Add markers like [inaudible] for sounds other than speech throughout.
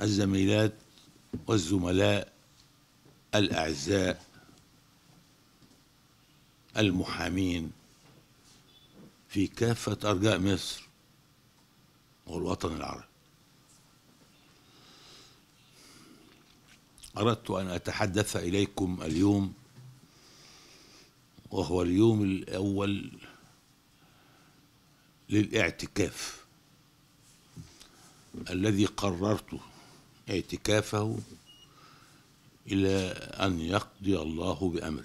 الزميلات والزملاء الأعزاء المحامين في كافة أرجاء مصر والوطن العربي أردت أن أتحدث إليكم اليوم وهو اليوم الأول للاعتكاف الذي قررت اعتكافه إلى أن يقضي الله بأمره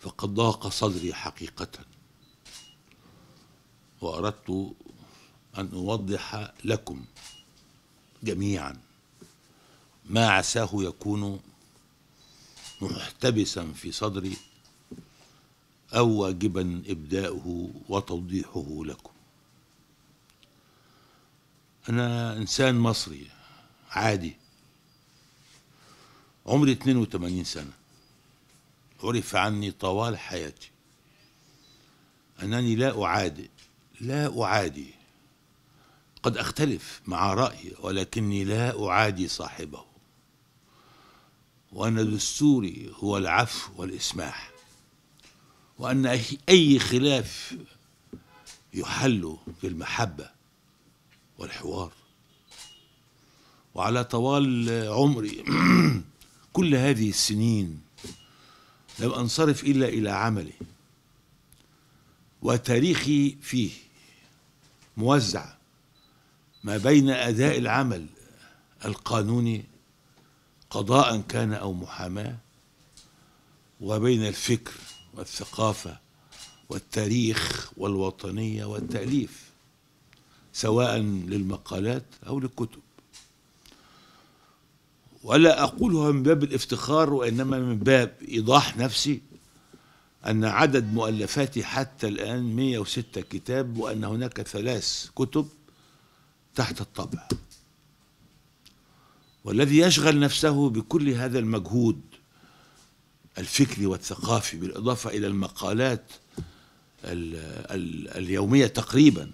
فقد ضاق صدري حقيقة وأردت أن أوضح لكم جميعا ما عساه يكون محتبسا في صدري أو واجبا إبداؤه وتوضيحه لكم أنا إنسان مصري عادي عمري 82 سنة عرف عني طوال حياتي أنني لا أعادي لا أعادي قد أختلف مع رأيي ولكني لا أعادي صاحبه وأن دستوري هو العفو والإسماح وأن أي خلاف يحل بالمحبة والحوار وعلى طوال عمري [clears throat] كل هذه السنين لم أنصرف إلا إلى عملي وتاريخي فيه موزع ما بين أداء العمل القانوني قضاء كان أو محاماة وبين الفكر والثقافة والتاريخ والوطنية والتأليف سواء للمقالات أو للكتب ولا أقولها من باب الافتخار وإنما من باب إيضاح نفسي أن عدد مؤلفاتي حتى الآن 106 كتاب وأن هناك ثلاث كتب تحت الطبع والذي يشغل نفسه بكل هذا المجهود الفكري والثقافي بالإضافة إلى المقالات الـ الـ اليومية تقريبا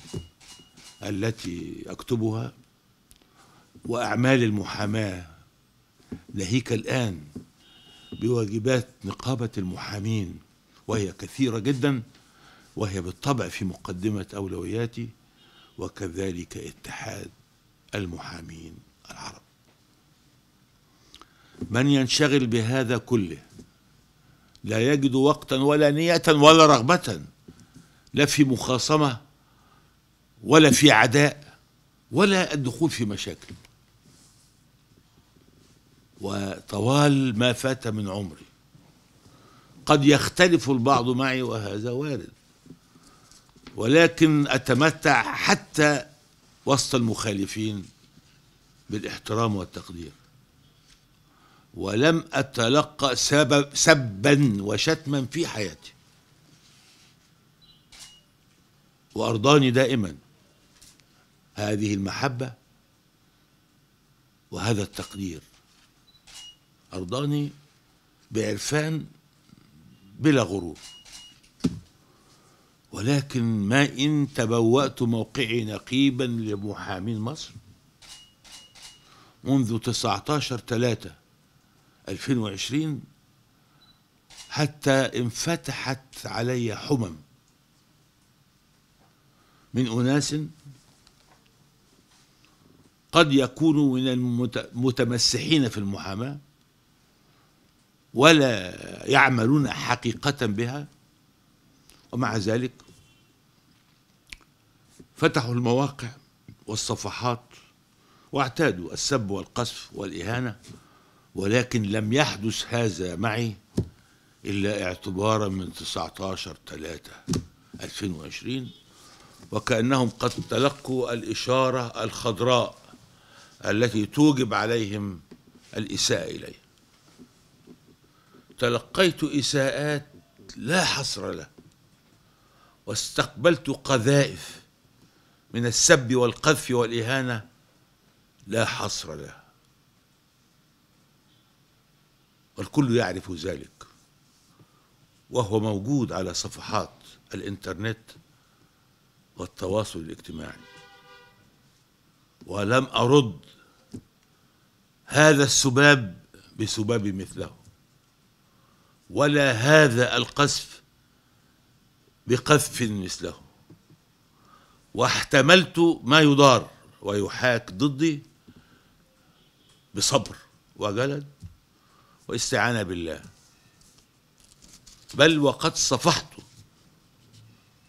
التي أكتبها وأعمال المحاماة ناهيك الآن بواجبات نقابة المحامين وهي كثيرة جدا وهي بالطبع في مقدمة أولوياتي وكذلك اتحاد المحامين العرب من ينشغل بهذا كله لا يجد وقتا ولا نية ولا رغبة لا في مخاصمة ولا في عداء ولا الدخول في مشاكل وطوال ما فات من عمري قد يختلف البعض معي وهذا وارد ولكن أتمتع حتى وسط المخالفين بالاحترام والتقدير ولم أتلقى سبب سبا وشتما في حياتي وأرضاني دائما هذه المحبة وهذا التقدير أرضاني بعرفان بلا غرور ولكن ما إن تبوأت موقعي نقيبا لمحامين مصر منذ 19 3 2020 حتى انفتحت علي حمم من أناس قد يكونوا من المتمسحين في المحاماة ولا يعملون حقيقة بها ومع ذلك فتحوا المواقع والصفحات واعتادوا السب والقصف والإهانة ولكن لم يحدث هذا معي إلا اعتبارا من 19 3 2020 وكأنهم قد تلقوا الإشارة الخضراء التي توجب عليهم الإساءة إلي تلقيت إساءات لا حصر لها واستقبلت قذائف من السب والقذف والإهانة لا حصر لها والكل يعرف ذلك وهو موجود على صفحات الانترنت والتواصل الاجتماعي ولم ارد هذا السباب بسباب مثله ولا هذا القذف بقذف مثله واحتملت ما يضار ويحاك ضدي بصبر وجلد واستعانة بالله بل وقد صفحت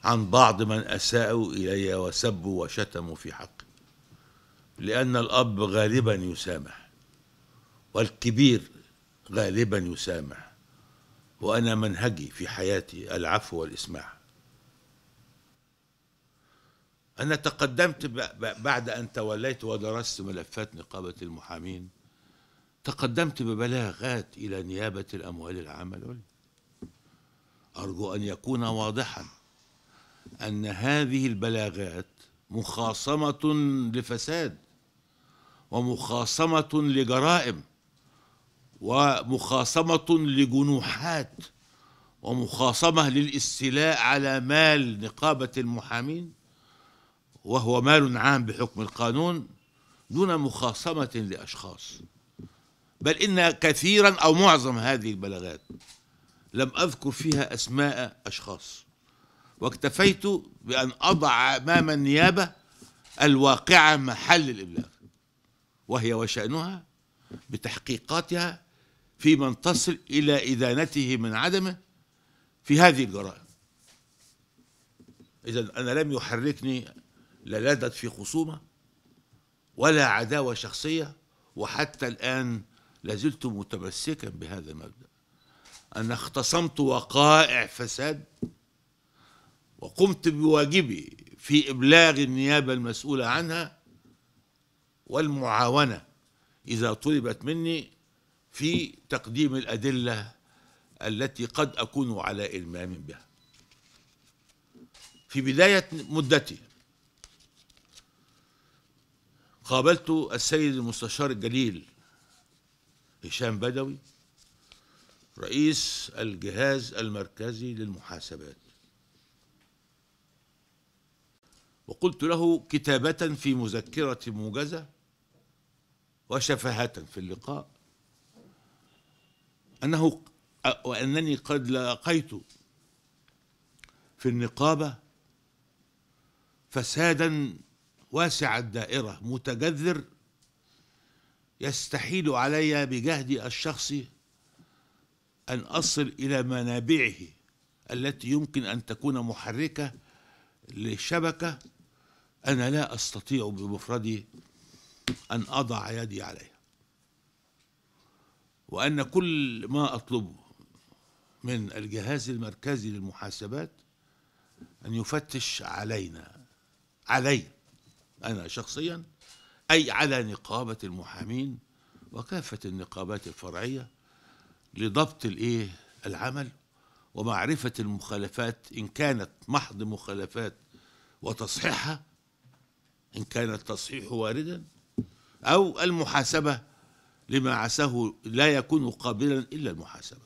عن بعض من أساءوا إلي وسبوا وشتموا في حقي لأن الأب غالبا يسامح والكبير غالبا يسامح وأنا منهجي في حياتي العفو والإسماح أنا تقدمت بعد أن توليت ودرست ملفات نقابة المحامين تقدمت ببلاغات إلى نيابة الأموال العامة العليا أرجو أن يكون واضحا أن هذه البلاغات مخاصمة لفساد ومخاصمة لجرائم ومخاصمة لجنوحات ومخاصمة للاستيلاء على مال نقابة المحامين وهو مال عام بحكم القانون دون مخاصمة لأشخاص بل إن كثيرا أو معظم هذه البلاغات لم أذكر فيها أسماء أشخاص واكتفيت بأن أضع أمام النيابة الواقعة محل الإبلاغ وهي وشأنها بتحقيقاتها في من تصل إلى إدانته من عدمه في هذه الجرائم إذا أنا لم يحركني لا لدت في خصومة ولا عداوة شخصية وحتى الآن لازلت متمسكا بهذا المبدا انا اختصمت وقائع فساد وقمت بواجبي في ابلاغ النيابه المسؤوله عنها والمعاونه اذا طلبت مني في تقديم الادله التي قد اكون على المام بها في بدايه مدتي قابلت السيد المستشار الجليل هشام بدوي رئيس الجهاز المركزي للمحاسبات وقلت له كتابة في مذكرة موجزة وشفاهة في اللقاء أنه وأنني قد لاقيت في النقابة فسادا واسع الدائرة متجذر يستحيل علي بجهدي الشخصي أن أصل إلى منابعه التي يمكن أن تكون محركة لشبكة أنا لا أستطيع بمفردي أن أضع يدي عليها وأن كل ما أطلبه من الجهاز المركزي للمحاسبات أن يفتش علينا علي أنا شخصياً أي على نقابة المحامين وكافة النقابات الفرعية لضبط الإيه العمل ومعرفة المخالفات إن كانت محض مخالفات وتصحيحها إن كان التصحيح واردا أو المحاسبة لما عساه لا يكون قابلا إلا المحاسبة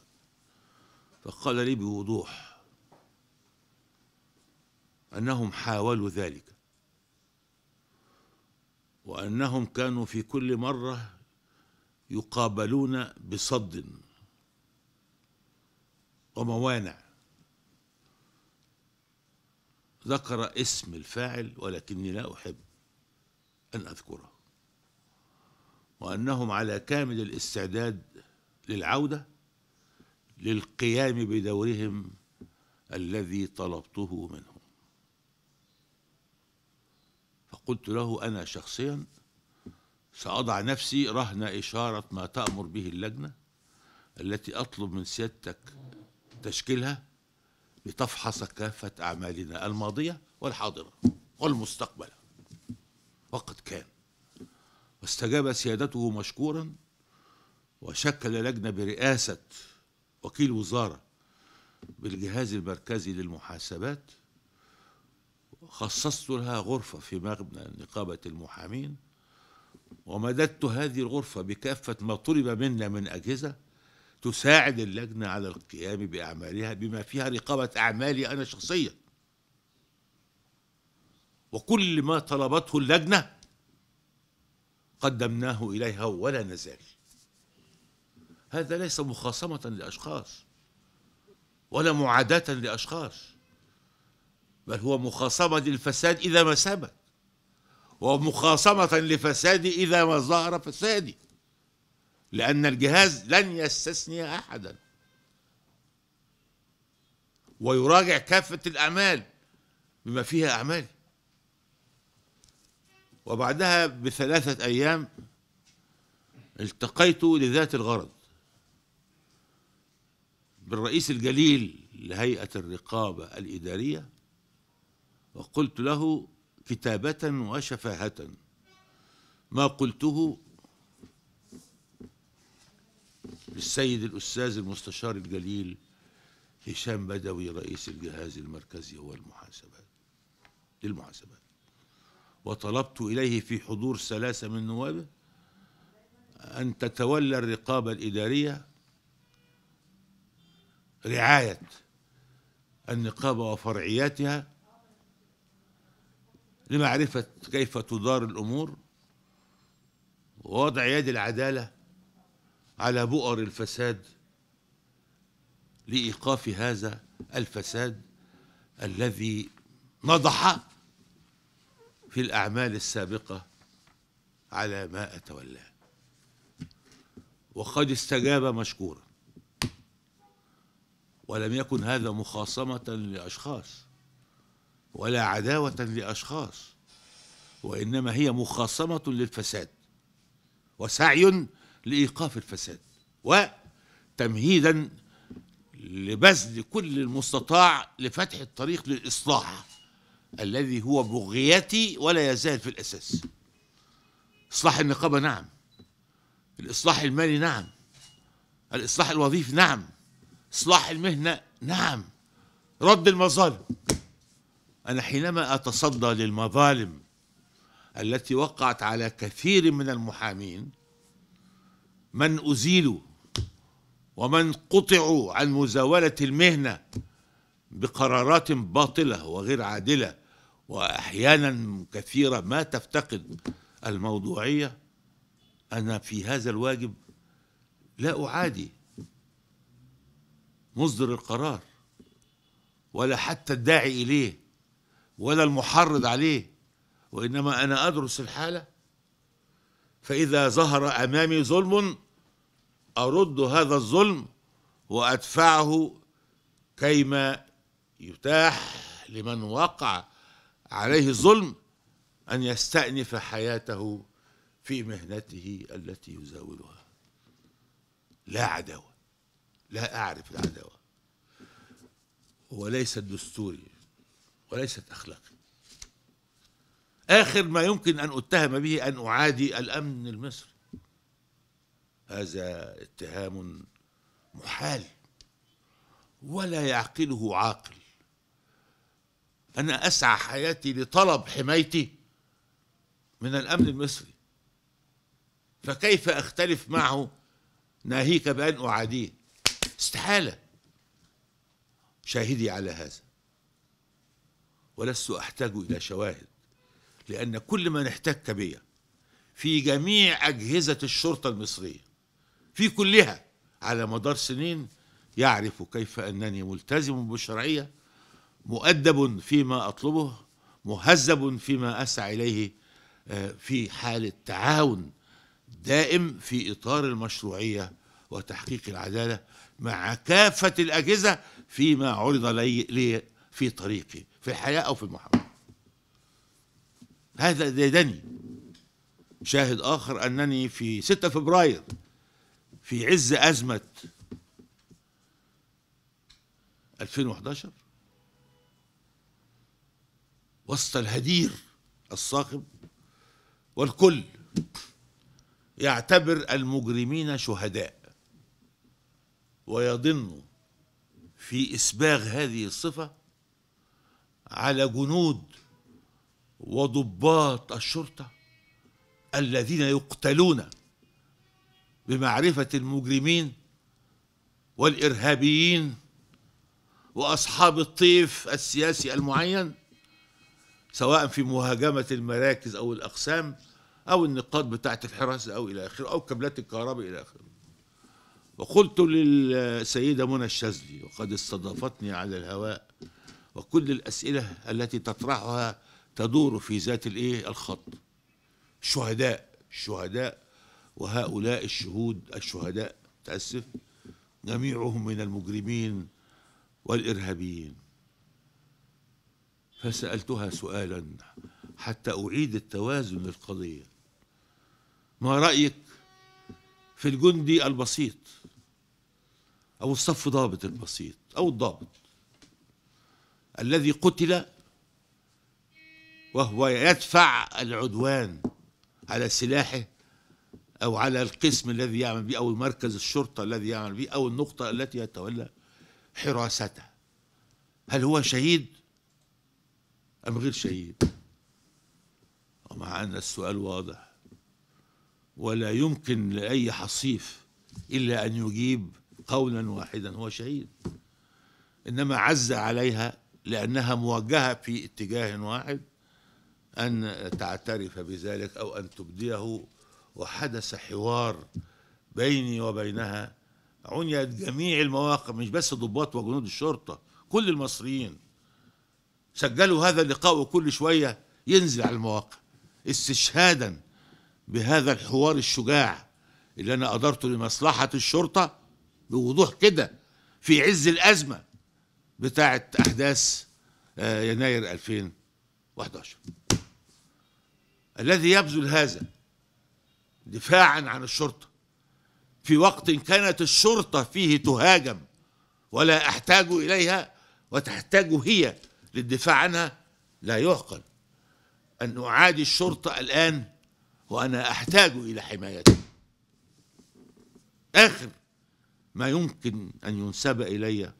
فقال لي بوضوح أنهم حاولوا ذلك وأنهم كانوا في كل مرة يقابلون بصد وموانع ذكر اسم الفاعل ولكني لا أحب أن أذكره وأنهم على كامل الاستعداد للعودة للقيام بدورهم الذي طلبته منهم فقلت له أنا شخصيا سأضع نفسي رهن إشارة ما تأمر به اللجنة التي أطلب من سيادتك تشكيلها لتفحص كافة أعمالنا الماضية والحاضرة والمستقبل وقد كان واستجاب سيادته مشكورا وشكل لجنة برئاسة وكيل وزارة بالجهاز المركزي للمحاسبات خصصت لها غرفة في مبنى نقابة المحامين ومددت هذه الغرفة بكافة ما طلب منا من أجهزة تساعد اللجنة على القيام بأعمالها بما فيها رقابة أعمالي أنا شخصيا وكل ما طلبته اللجنة قدمناه إليها ولا نزال هذا ليس مخاصمة لأشخاص ولا معاداة لأشخاص بل هو مخاصمة للفساد إذا ما ثبت ومخاصمة لفسادي إذا ما ظهر فسادي لأن الجهاز لن يستثني أحدا ويراجع كافة الأعمال بما فيها أعمال وبعدها بثلاثة أيام التقيت لذات الغرض بالرئيس الجليل لهيئة الرقابة الإدارية وقلت له كتابة وشفاهة ما قلته للسيد الأستاذ المستشار الجليل هشام بدوي رئيس الجهاز المركزي هو المحاسبات للمحاسبات وطلبت إليه في حضور ثلاثة من نوابه أن تتولى الرقابة الإدارية رعاية النقابة وفرعياتها لمعرفة كيف تدار الأمور ووضع يد العدالة على بؤر الفساد لإيقاف هذا الفساد الذي نضح في الأعمال السابقة على ما أتولاه وقد استجاب مشكورا ولم يكن هذا مخاصمة لأشخاص ولا عداوة لأشخاص وإنما هي مخاصمة للفساد وسعي لإيقاف الفساد وتمهيدا لبذل كل المستطاع لفتح الطريق للإصلاح الذي هو بغيتي ولا يزال في الأساس إصلاح النقابة نعم الإصلاح المالي نعم الإصلاح الوظيفي نعم إصلاح المهنة نعم رد المظالم أنا حينما أتصدى للمظالم التي وقعت على كثير من المحامين من أزيلوا ومن قطعوا عن مزاولة المهنة بقرارات باطلة وغير عادلة وأحيانا كثيرة ما تفتقد الموضوعية أنا في هذا الواجب لا أعادي مصدر القرار ولا حتى الداعي إليه ولا المحرض عليه وإنما أنا أدرس الحالة فإذا ظهر أمامي ظلم أرد هذا الظلم وأدفعه كيما يتاح لمن وقع عليه الظلم أن يستأنف حياته في مهنته التي يزاولها لا عداوة لا أعرف العداوة وليس الدستوري وليست أخلاقي آخر ما يمكن أن أتهم به أن أعادي الأمن المصري هذا اتهام محال ولا يعقله عاقل أنا أسعى حياتي لطلب حمايتي من الأمن المصري فكيف أختلف معه ناهيك بأن أعاديه استحالة شاهدي على هذا ولست أحتاج إلى شواهد لأن كل من احتك بي في جميع أجهزة الشرطة المصرية في كلها على مدار سنين يعرف كيف أنني ملتزم بالشرعية مؤدب فيما أطلبه مهذب فيما أسعى إليه آه، في حالة تعاون دائم في إطار المشروعية وتحقيق العدالة مع كافة الأجهزة فيما عرض لي في طريقي في الحياة أو في المحاولة هذا زيدني شاهد آخر أنني في 6 فبراير في عز أزمة 2011 وسط الهدير الصاخب والكل يعتبر المجرمين شهداء ويظن في إسباغ هذه الصفة على جنود وضباط الشرطة الذين يقتلون بمعرفة المجرمين والإرهابيين وأصحاب الطيف السياسي المعين سواء في مهاجمة المراكز أو الأقسام أو النقاط بتاعة الحراسة أو إلى آخره أو كابلات الكهرباء إلى آخره وقلت للسيدة منى الشاذلي وقد استضافتني على الهواء وكل الأسئلة التي تطرحها تدور في ذات الإيه الخط الشهداء الشهداء وهؤلاء الشهود الشهداء تأسف جميعهم من المجرمين والإرهابيين فسألتها سؤالا حتى أعيد التوازن للقضية ما رأيك في الجندي البسيط أو الصف ضابط البسيط أو الضابط الذي قتل وهو يدفع العدوان على سلاحه أو على القسم الذي يعمل به أو مركز الشرطة الذي يعمل به أو النقطة التي يتولى حراستها هل هو شهيد أم غير شهيد ومع أن السؤال واضح ولا يمكن لأي حصيف إلا أن يجيب قولا واحدا هو شهيد إنما عز عليها لأنها موجهة في اتجاه واحد أن تعترف بذلك أو أن تبديه وحدث حوار بيني وبينها عنيت جميع المواقف مش بس ضباط وجنود الشرطة كل المصريين سجلوا هذا اللقاء وكل شوية ينزل على المواقع استشهادا بهذا الحوار الشجاع اللي أنا أدرته لمصلحة الشرطة بوضوح كده في عز الأزمة بتاعة أحداث آه، يناير 2011 الذي يبذل هذا دفاعا عن الشرطة في وقت كانت الشرطة فيه تهاجم ولا أحتاج إليها وتحتاج هي للدفاع عنها لا يعقل أن أعادي الشرطة الآن وأنا أحتاج إلى حمايتها آخر ما يمكن أن ينسب إلي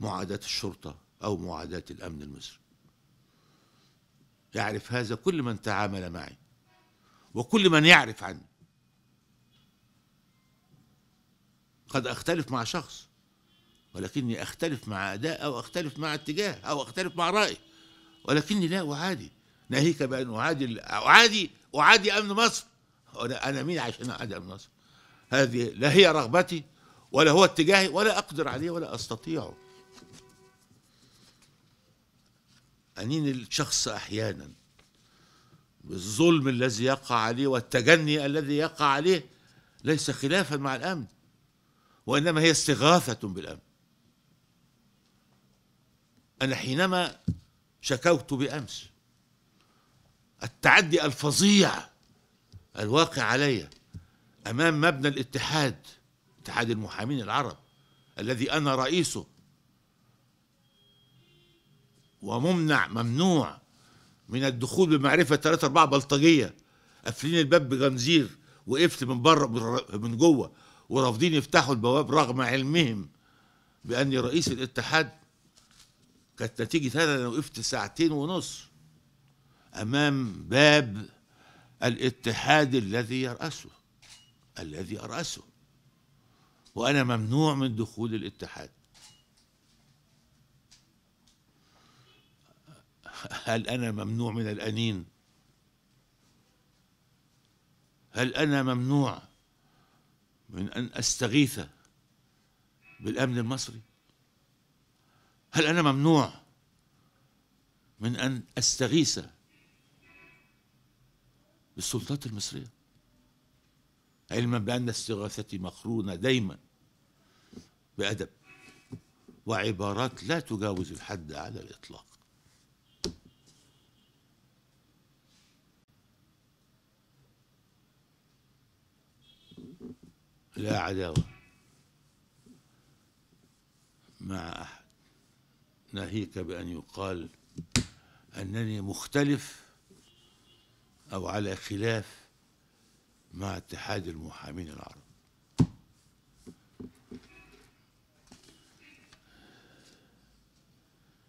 معاداة الشرطة أو معاداة الأمن المصري يعرف هذا كل من تعامل معي وكل من يعرف عني قد أختلف مع شخص ولكني أختلف مع أداء أو أختلف مع اتجاه أو أختلف مع رأي ولكني لا أعادي ناهيك بأن أعادي أعادي أعادي أمن مصر أنا مين عشان أعادي أمن مصر هذه لا هي رغبتي ولا هو اتجاهي ولا أقدر عليه ولا أستطيعه أنين الشخص أحيانا بالظلم الذي يقع عليه والتجني الذي يقع عليه ليس خلافا مع الأمن وإنما هي استغاثة بالأمن أنا حينما شكوت بأمس التعدي الفظيع الواقع علي أمام مبنى الاتحاد اتحاد المحامين العرب الذي أنا رئيسه وممنع ممنوع من الدخول بمعرفة ثلاثة أربعة بلطجية قافلين الباب بجنزير وقفت من بره من جوه ورافضين يفتحوا البواب رغم علمهم بأني رئيس الاتحاد كانت نتيجة هذا أنا وقفت ساعتين ونص أمام باب الاتحاد الذي يرأسه الذي أرأسه وأنا ممنوع من دخول الاتحاد هل أنا ممنوع من الأنين هل أنا ممنوع من أن أستغيث بالأمن المصري هل أنا ممنوع من أن أستغيث بالسلطات المصرية علما بأن استغاثتي مقرونة دايما بأدب وعبارات لا تجاوز الحد على الإطلاق لا عداوة مع أحد ناهيك بأن يقال أنني مختلف أو على خلاف مع اتحاد المحامين العرب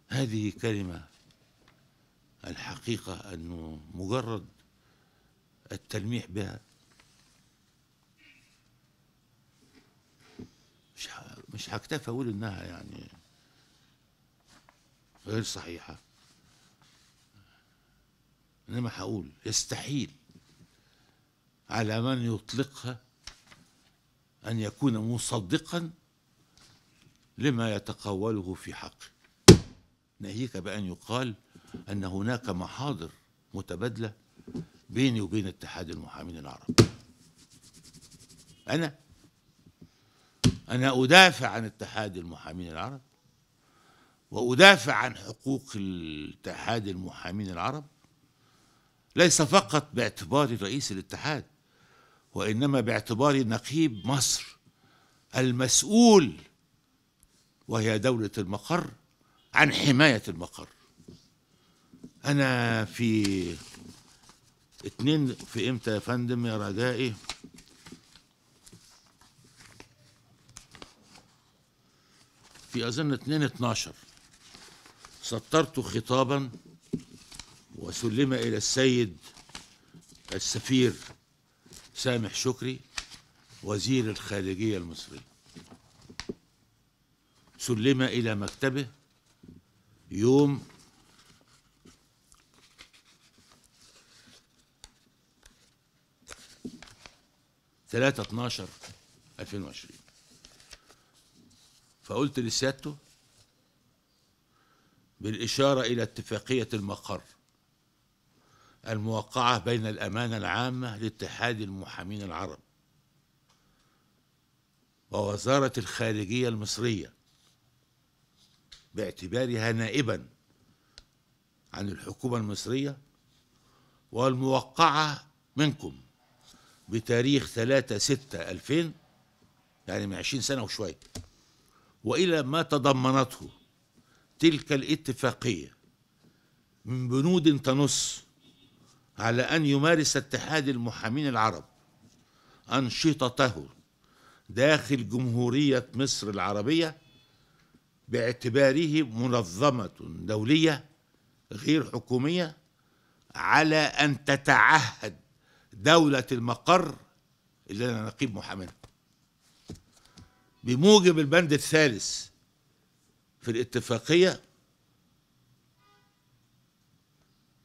هذه كلمة الحقيقة أنه مجرد التلميح بها مش هكتفي اقول انها يعني غير صحيحه انما هقول يستحيل على من يطلقها ان يكون مصدقا لما يتقوله في حقه ناهيك بان يقال ان هناك محاضر متبادله بيني وبين اتحاد المحامين العرب انا أنا أدافع عن اتحاد المحامين العرب وأدافع عن حقوق اتحاد المحامين العرب ليس فقط باعتباري رئيس الاتحاد وإنما باعتباري نقيب مصر المسؤول وهي دولة المقر عن حماية المقر أنا في اتنين في إمتى يا فندم يا رجائي في أظن 2 12 سطرت خطابا وسلم إلى السيد السفير سامح شكري وزير الخارجية المصري سلم إلى مكتبه يوم ثلاثة اتناشر ألفين وعشرين فقلت لسيادته بالإشارة إلى اتفاقية المقر الموقعة بين الأمانة العامة لاتحاد المحامين العرب ووزارة الخارجية المصرية باعتبارها نائبا عن الحكومة المصرية والموقعة منكم بتاريخ 3 6 2000 يعني من 20 سنة وشوية والى ما تضمنته تلك الاتفاقيه من بنود تنص على ان يمارس اتحاد المحامين العرب انشطته داخل جمهوريه مصر العربيه باعتباره منظمه دوليه غير حكوميه على ان تتعهد دوله المقر اللي انا نقيب محامينها بموجب البند الثالث في الاتفاقية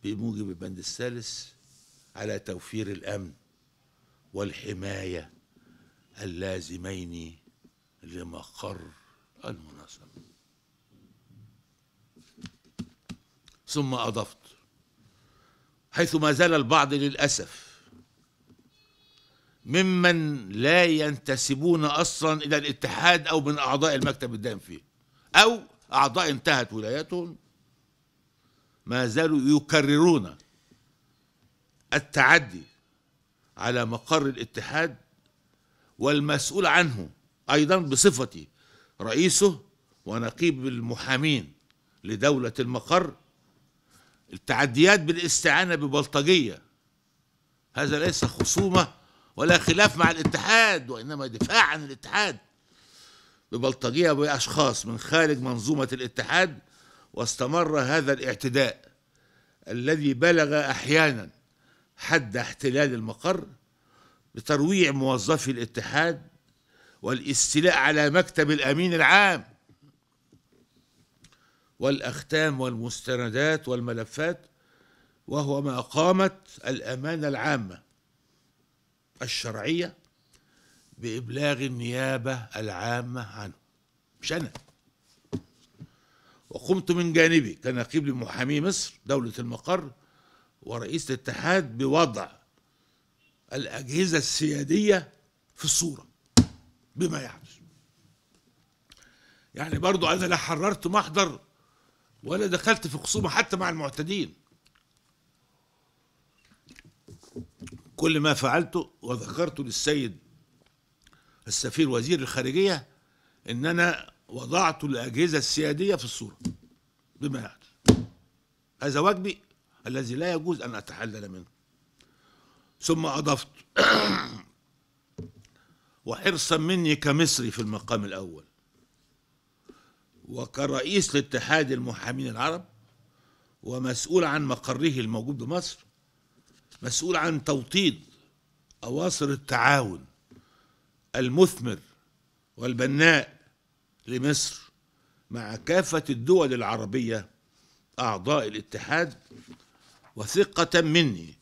بموجب البند الثالث على توفير الأمن والحماية اللازمين لمقر المناصرة ثم أضفت حيث ما زال البعض للأسف ممن لا ينتسبون اصلا الى الاتحاد او من اعضاء المكتب الدائم فيه او اعضاء انتهت ولاياتهم ما زالوا يكررون التعدي على مقر الاتحاد والمسؤول عنه ايضا بصفتي رئيسه ونقيب المحامين لدوله المقر التعديات بالاستعانه ببلطجيه هذا ليس خصومه ولا خلاف مع الاتحاد وإنما دفاع عن الاتحاد ببلطجية بأشخاص من خارج منظومة الاتحاد واستمر هذا الاعتداء الذي بلغ أحيانا حد احتلال المقر بترويع موظفي الاتحاد والاستيلاء على مكتب الأمين العام والأختام والمستندات والملفات وهو ما قامت الأمانة العامة الشرعية بإبلاغ النيابة العامة عنه مش أنا وقمت من جانبي كنقيب لمحامي مصر دولة المقر ورئيس الاتحاد بوضع الأجهزة السيادية في الصورة بما يحدث يعنى. يعني برضو أنا لا حررت محضر ولا دخلت في خصومة حتى مع المعتدين كل ما فعلته وذكرت للسيد السفير وزير الخارجية إن أنا وضعت الأجهزة السيادية في الصورة بما يعني هذا واجبي الذي لا يجوز أن أتحلل منه ثم أضفت [clears throat] وحرصا مني كمصري في المقام الأول وكرئيس لاتحاد المحامين العرب ومسؤول عن مقره الموجود بمصر مسؤول عن توطيد أواصر التعاون المثمر والبناء لمصر مع كافة الدول العربية أعضاء الاتحاد وثقة مني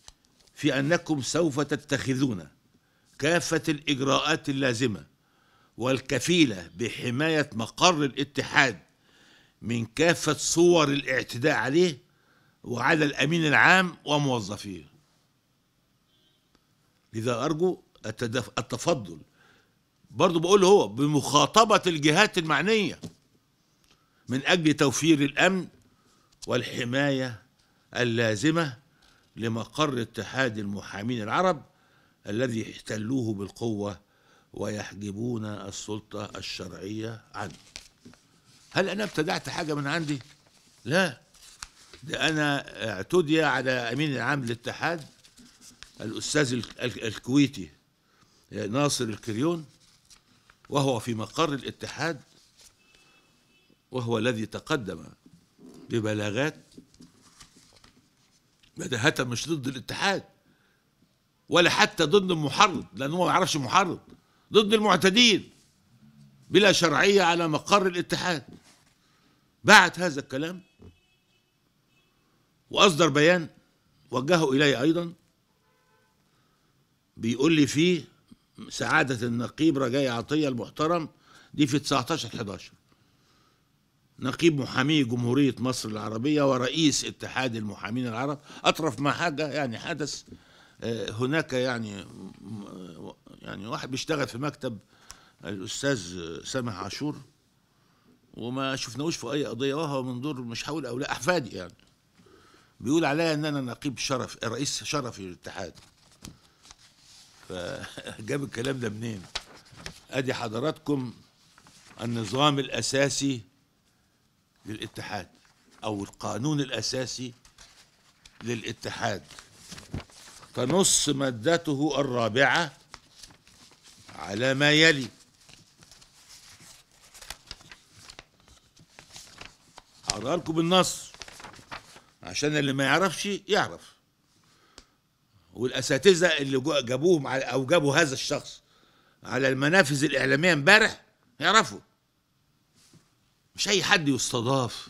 في أنكم سوف تتخذون كافة الإجراءات اللازمة والكفيلة بحماية مقر الاتحاد من كافة صور الاعتداء عليه وعلى الأمين العام وموظفيه لذا أرجو التفضل برضو بقول هو بمخاطبة الجهات المعنية من أجل توفير الأمن والحماية اللازمة لمقر اتحاد المحامين العرب الذي احتلوه بالقوة ويحجبون السلطة الشرعية عنه هل أنا ابتدعت حاجة من عندي؟ لا ده أنا اعتدي على أمين العام للاتحاد الأستاذ الكويتي ناصر الكريون وهو في مقر الاتحاد وهو الذي تقدم ببلاغات بداهة مش ضد الاتحاد ولا حتى ضد المحرض لأنه ما يعرفش محرض ضد المعتدين بلا شرعية على مقر الاتحاد بعت هذا الكلام وأصدر بيان وجهه إلي أيضا بيقول لي فيه سعادة النقيب رجاء عطية المحترم دي في 19 11 نقيب محامي جمهورية مصر العربية ورئيس اتحاد المحامين العرب أطرف ما حاجة يعني حدث آه، هناك يعني يعني واحد بيشتغل في مكتب الأستاذ سامح عاشور وما شفناهوش في أي قضية وهو من دور مش حول أولاد أحفادي يعني بيقول عليا إن أنا نقيب شرف رئيس شرفي للاتحاد فجاب [laughs] الكلام ده منين ادي حضراتكم النظام الاساسي للاتحاد او القانون الاساسي للاتحاد تنص مادته الرابعه على ما يلي حضراتكم النص بالنص عشان اللي ما يعرفش يعرف والاساتذه اللي جابوهم او جابوا هذا الشخص على المنافذ الاعلاميه امبارح يعرفوا مش اي حد يستضاف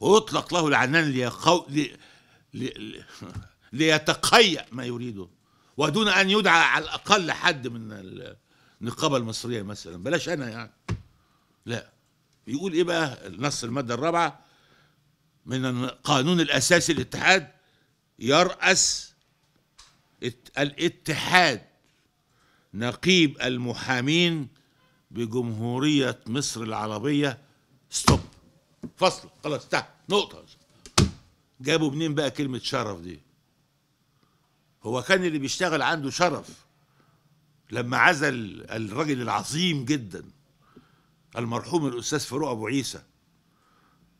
ويطلق له العنان ليقو... لي... لي... ليتقيأ ما يريده ودون ان يدعى على الاقل حد من النقابه المصريه مثلا بلاش انا يعني لا يقول ايه بقى النص الماده الرابعه من القانون الاساسي الاتحاد يرأس الاتحاد نقيب المحامين بجمهورية مصر العربية ستوب فصل خلاص تعال نقطة جابوا منين بقى كلمة شرف دي هو كان اللي بيشتغل عنده شرف لما عزل الراجل العظيم جدا المرحوم الأستاذ فاروق أبو عيسى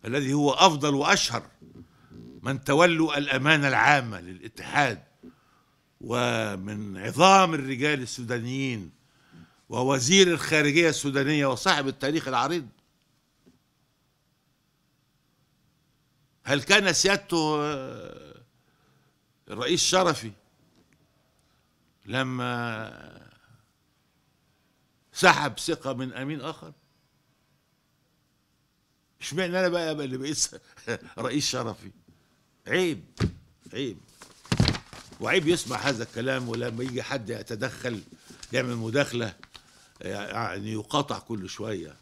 الذي هو أفضل وأشهر من تولوا الأمانة العامة للاتحاد ومن عظام الرجال السودانيين ووزير الخارجية السودانية وصاحب التاريخ العريض هل كان سيادته آه، الرئيس شرفي لما سحب ثقة من أمين آخر اشمعنى أنا بقى, اللي بقيت [laughs] رئيس شرفي عيب عيب وعيب يسمع هذا الكلام ولما يجي حد يتدخل يعمل مداخلة يعني يقاطع كل شوية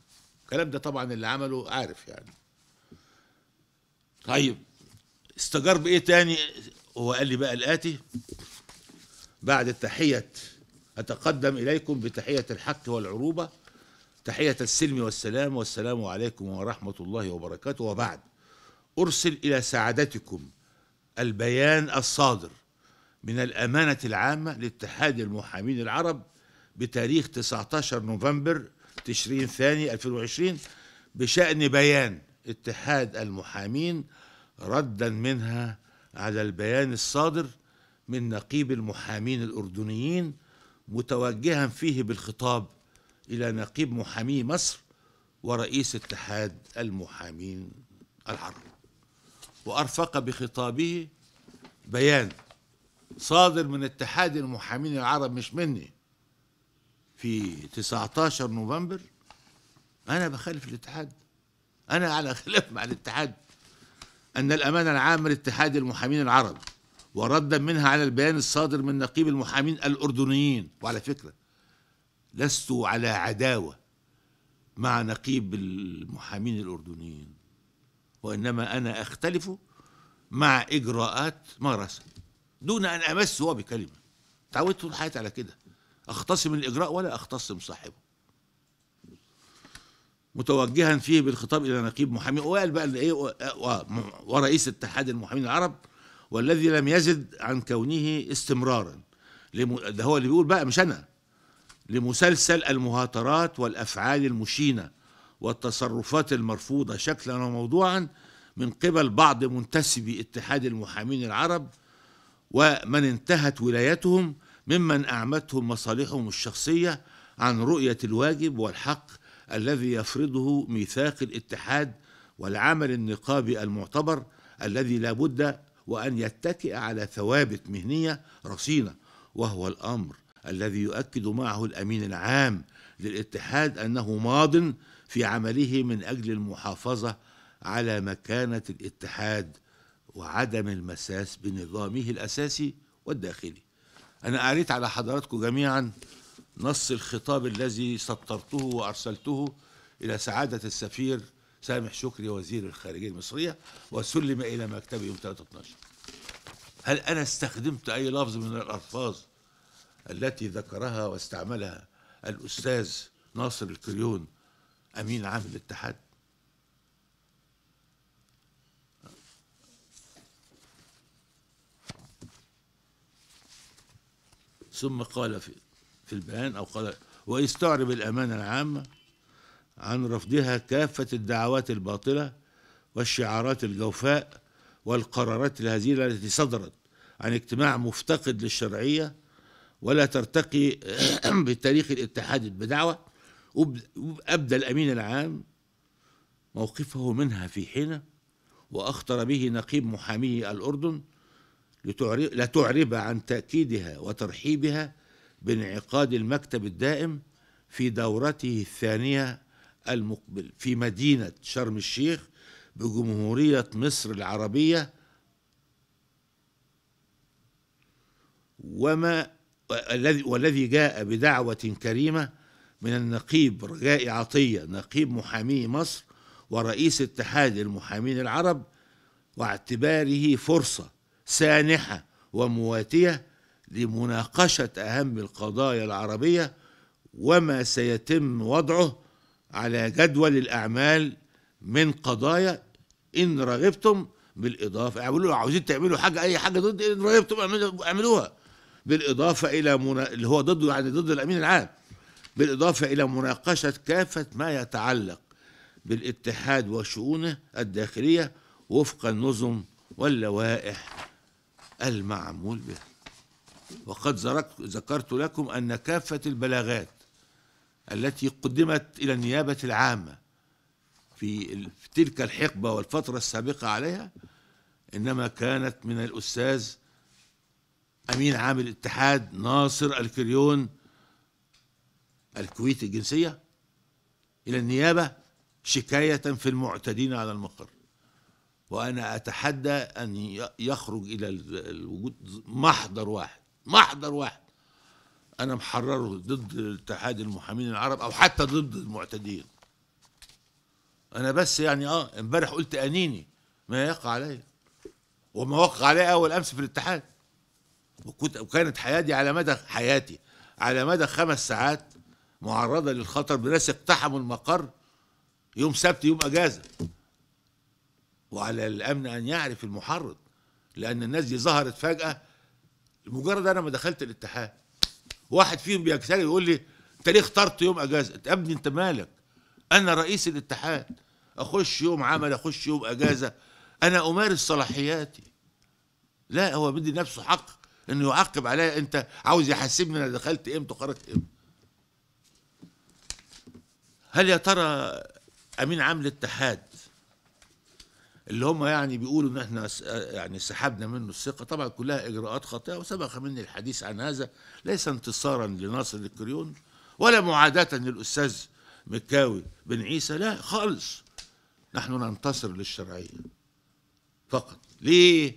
الكلام ده طبعا اللي عمله عارف يعني طيب استجار بإيه تاني هو قال لي بقى الآتي بعد التحية أتقدم إليكم بتحية الحق والعروبة تحية السلم والسلام والسلام عليكم ورحمة الله وبركاته وبعد أرسل إلى سعادتكم البيان الصادر من الأمانة العامة لاتحاد المحامين العرب بتاريخ 19 نوفمبر تشرين الثاني 2020 بشأن بيان اتحاد المحامين ردا منها على البيان الصادر من نقيب المحامين الأردنيين متوجها فيه بالخطاب إلى نقيب محامي مصر ورئيس اتحاد المحامين العرب وأرفق بخطابه بيان صادر من اتحاد المحامين العرب مش مني في 19 نوفمبر أنا بخالف الاتحاد أنا على خلاف مع الاتحاد أن الأمانة العامة لاتحاد المحامين العرب وردا منها على البيان الصادر من نقيب المحامين الأردنيين وعلى فكرة لست على عداوة مع نقيب المحامين الأردنيين وإنما أنا أختلف مع إجراءات مارست دون أن أمس هو بكلمة تعودت طول حياتي على كده أختصم الإجراء ولا أختصم صاحبه متوجها فيه بالخطاب الى نقيب محامي وقال بقى ايه ورئيس اتحاد المحامين العرب والذي لم يزد عن كونه استمرارا ده هو اللي بيقول بقى مش انا لمسلسل المهاترات والافعال المشينه والتصرفات المرفوضه شكلا وموضوعا من قبل بعض منتسبي اتحاد المحامين العرب ومن انتهت ولايتهم ممن أعمتهم مصالحهم الشخصية عن رؤية الواجب والحق الذي يفرضه ميثاق الاتحاد والعمل النقابي المعتبر الذي لا بد وأن يتكئ على ثوابت مهنية رصينة وهو الأمر الذي يؤكد معه الأمين العام للاتحاد أنه ماضٍ في عمله من أجل المحافظة على مكانة الاتحاد وعدم المساس بنظامه الأساسي والداخلي أنا قريت على حضراتكم جميعا نص الخطاب الذي سطرته وأرسلته إلى سعادة السفير سامح شكري وزير الخارجية المصرية وسلم إلى مكتبه يوم 3 12 هل أنا استخدمت أي لفظ من الألفاظ التي ذكرها واستعملها الأستاذ ناصر الكريون أمين عام الاتحاد ثم قال في, في البيان أو قال ويستعرب الأمانة العامة عن رفضها كافة الدعوات الباطلة والشعارات الجوفاء والقرارات الهزيلة التي صدرت عن اجتماع مفتقد للشرعية ولا ترتقي [clears throat] بتاريخ الاتحاد بدعوة أبدى الأمين العام موقفه منها في حين وأخطر به نقيب محامي الأردن لتعرب عن تأكيدها وترحيبها بانعقاد المكتب الدائم في دورته الثانية المقبل في مدينة شرم الشيخ بجمهورية مصر العربية وما الذي والذي جاء بدعوة كريمة من النقيب رجاء عطية نقيب محامي مصر ورئيس اتحاد المحامين العرب واعتباره فرصة سانحة ومواتية لمناقشة أهم القضايا العربية وما سيتم وضعه على جدول الأعمال من قضايا إن رغبتم بالإضافة اعملوا يعني عاوزين تعملوا حاجة أي حاجة ضد إن رغبتم اعملوها بالإضافة إلى منا... اللي هو ضده يعني ضد الأمين العام بالإضافة إلى مناقشة كافة ما يتعلق بالاتحاد وشؤونه الداخلية وفق النظم واللوائح المعمول به وقد ذكرت لكم أن كافة البلاغات التي قدمت إلى النيابة العامة في تلك الحقبة والفترة السابقة عليها إنما كانت من الأستاذ أمين عام الاتحاد ناصر الكريون الكويتي الجنسية إلى النيابة شكاية في المعتدين على المقر وأنا أتحدى أن يخرج إلى الوجود محضر واحد محضر واحد أنا محرره ضد اتحاد المحامين العرب أو حتى ضد المعتدين أنا بس يعني آه امبارح قلت أنيني ما يقع عليا وما وقع عليا أول أمس في الاتحاد وكنت وكانت حياتي على مدى حياتي على مدى خمس ساعات معرضة للخطر بناس اقتحموا المقر يوم سبت يوم أجازة وعلى الامن ان يعرف المحرض لان الناس دي ظهرت فجاه مجرد انا ما دخلت الاتحاد واحد فيهم بيكسر يقول لي انت ليه اخترت يوم اجازه يا ابني انت مالك انا رئيس الاتحاد اخش يوم عمل اخش يوم اجازه انا امارس صلاحياتي لا هو بدي نفسه حق انه يعاقب عليا انت عاوز يحاسبني انا دخلت امتى وخرجت امتى هل يا ترى امين عام الاتحاد اللي هم يعني بيقولوا ان احنا يعني سحبنا منه الثقه طبعا كلها اجراءات خاطئه وسبق مني الحديث عن هذا ليس انتصارا لناصر الكريون ولا معاداه للاستاذ مكاوي بن عيسى لا خالص نحن ننتصر للشرعيه فقط ليه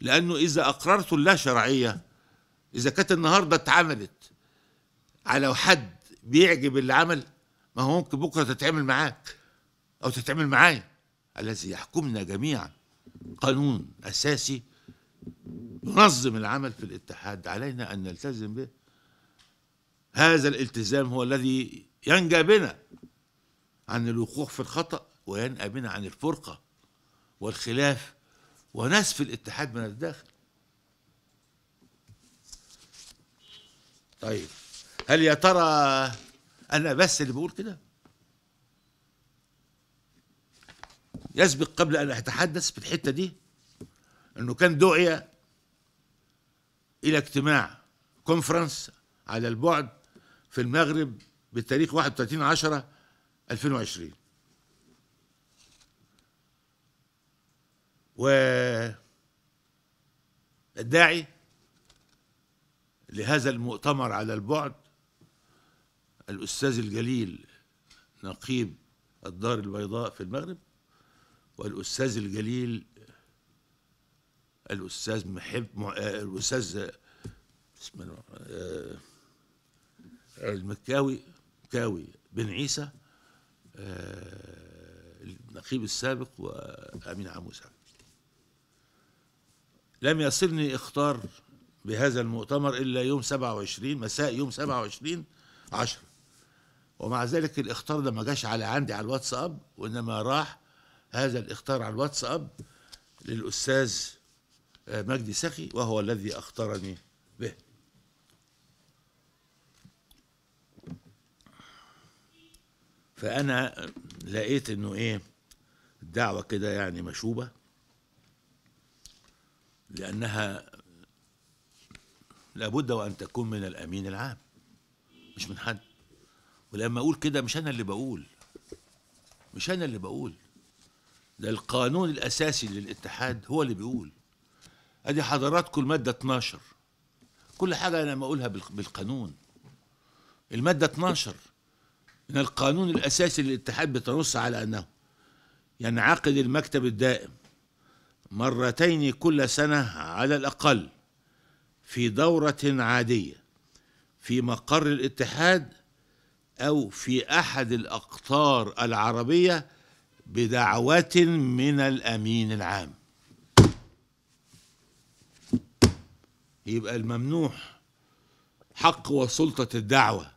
لانه اذا اقررت لا شرعيه اذا كانت النهارده اتعملت على حد بيعجب اللي عمل ما هو ممكن بكره تتعمل معاك او تتعمل معايا الذي يحكمنا جميعا قانون أساسي ينظم العمل في الاتحاد علينا أن نلتزم به هذا الالتزام هو الذي ينجى بنا عن الوقوع في الخطأ وينأى بنا عن الفرقة والخلاف ونسف الاتحاد من الداخل طيب هل يا ترى أنا بس اللي بقول كده يسبق قبل أن أتحدث في الحتة دي أنه كان دعي إلى اجتماع كونفرنس على البعد في المغرب بالتاريخ 31 10 2020 و الداعي لهذا المؤتمر على البعد الأستاذ الجليل نقيب الدار البيضاء في المغرب والأستاذ الجليل الأستاذ محب الأستاذ اسمه آه، المكاوي مكاوي بن عيسى آه، النقيب السابق وأمين عموسة لم يصلني اختار بهذا المؤتمر إلا يوم 27 مساء يوم 27 10 ومع ذلك الاختار ده ما جاش على عندي على الواتساب وإنما راح هذا الاختار على الواتساب للأستاذ آه، مجدي سخي وهو الذي اختارني به فأنا آه، لقيت إنه إيه الدعوة كده يعني مشوبة لأنها لابد وأن تكون من الأمين العام مش من حد ولما أقول كده مش أنا اللي بقول مش أنا اللي بقول القانون الأساسي للاتحاد هو اللي بيقول أدي حضراتكم المادة 12 كل حاجة أنا ما أقولها بالقانون المادة 12 إن القانون الأساسي للاتحاد بتنص على أنه ينعقد المكتب الدائم مرتين كل سنة على الأقل في دورة عادية في مقر الاتحاد أو في أحد الأقطار العربية بدعوة من الأمين العام يبقى الممنوح حق وسلطة الدعوة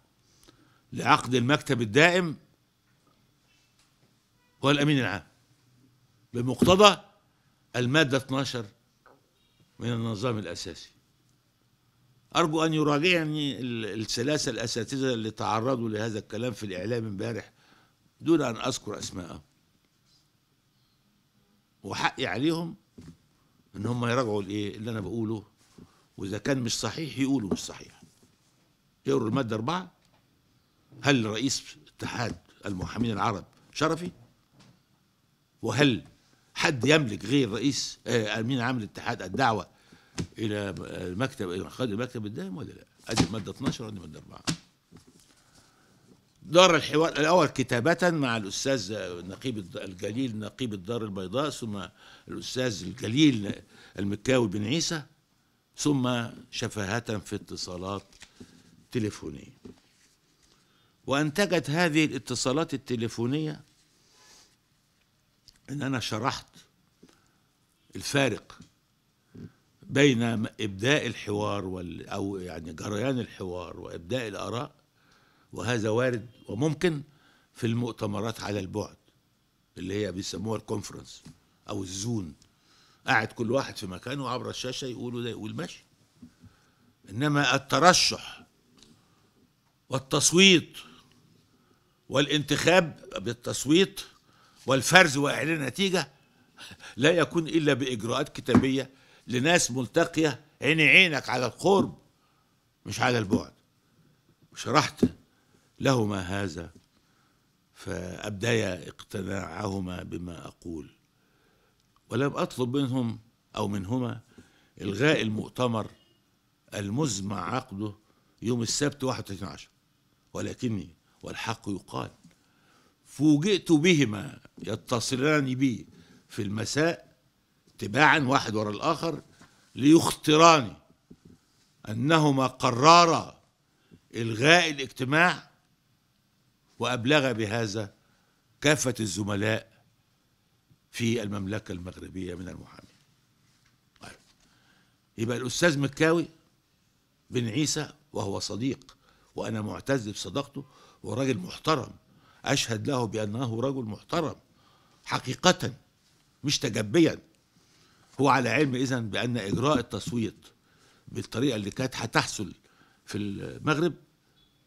لعقد المكتب الدائم هو الأمين العام بمقتضى المادة 12 من النظام الأساسي أرجو أن يراجعني السلاسة الأساتذة اللي تعرضوا لهذا الكلام في الإعلام امبارح دون أن أذكر أسماءهم وحقي عليهم ان هم يراجعوا الايه اللي انا بقوله واذا كان مش صحيح يقولوا مش صحيح يقروا الماده أربعة هل رئيس اتحاد المحامين العرب شرفي وهل حد يملك غير رئيس آه، امين عام الاتحاد الدعوه الى المكتب الى قائد المكتب الدائم ولا لا؟ ادي الماده 12 وادي الماده 4 دار الحوار الأول كتابة مع الأستاذ نقيب الجليل نقيب الدار البيضاء ثم الأستاذ الجليل المكاوي بن عيسى ثم شفاهة في اتصالات تليفونية وأنتجت هذه الاتصالات التليفونية إن أنا شرحت الفارق بين إبداء الحوار وال أو يعني جريان الحوار وإبداء الآراء وهذا وارد وممكن في المؤتمرات على البعد اللي هي بيسموها الكونفرنس او الزون قاعد كل واحد في مكانه عبر الشاشه يقولوا ده يقول ماشي انما الترشح والتصويت والانتخاب بالتصويت والفرز واعلان نتيجه لا يكون الا باجراءات كتابيه لناس ملتقيه عيني عينك على القرب مش على البعد شرحت لهما هذا فأبديا اقتناعهما بما أقول ولم أطلب منهم أو منهما إلغاء المؤتمر المزمع عقده يوم السبت 31 عشر ولكني والحق يقال فوجئت بهما يتصلان بي في المساء تباعا واحد وراء الآخر ليخطراني أنهما قررا إلغاء الاجتماع وأبلغ بهذا كافة الزملاء في المملكة المغربية من المحامين طيب. يبقى الأستاذ مكاوي بن عيسى وهو صديق وأنا معتز بصداقته وراجل محترم أشهد له بأنه رجل محترم حقيقة مش تجبيا هو على علم إذا بأن إجراء التصويت بالطريقة اللي كانت هتحصل في المغرب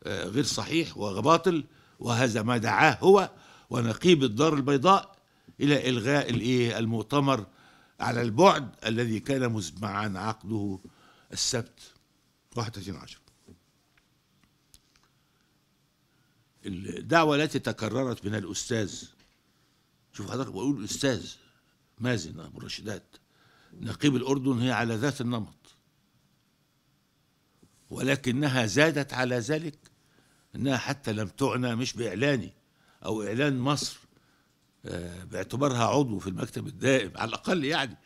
آه، غير صحيح وباطل وهذا ما دعاه هو ونقيب الدار البيضاء إلى إلغاء الايه المؤتمر على البعد الذي كان مزمعا عقده السبت 31 10 الدعوة التي تكررت من الأستاذ شوف حضرتك بقول الاستاذ مازن أبو الرشيدات نقيب الأردن هي على ذات النمط ولكنها زادت على ذلك أنها حتى لم تعنى مش بإعلاني أو إعلان مصر آه، باعتبارها عضو في المكتب الدائم على الأقل يعني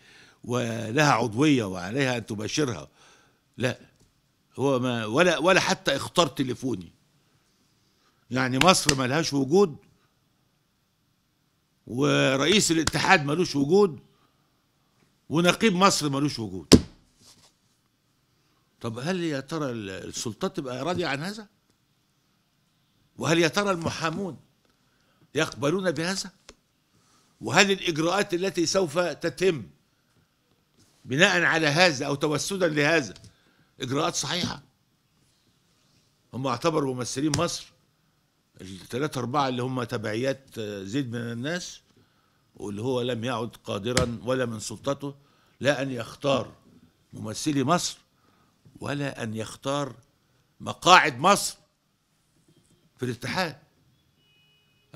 ولها عضوية وعليها أن تباشرها لا هو ما ولا ولا حتى اختار تليفوني يعني مصر لهاش وجود ورئيس الاتحاد ملوش وجود ونقيب مصر ملوش وجود طب هل يا ترى السلطات تبقى راضيه عن هذا؟ وهل يا ترى المحامون يقبلون بهذا وهل الإجراءات التي سوف تتم بناء على هذا أو توسدا لهذا إجراءات صحيحة هم اعتبروا ممثلين مصر الثلاثة أربعة اللي هم تبعيات زيد من الناس واللي هو لم يعد قادرا ولا من سلطته لا أن يختار ممثلي مصر ولا أن يختار مقاعد مصر في الاتحاد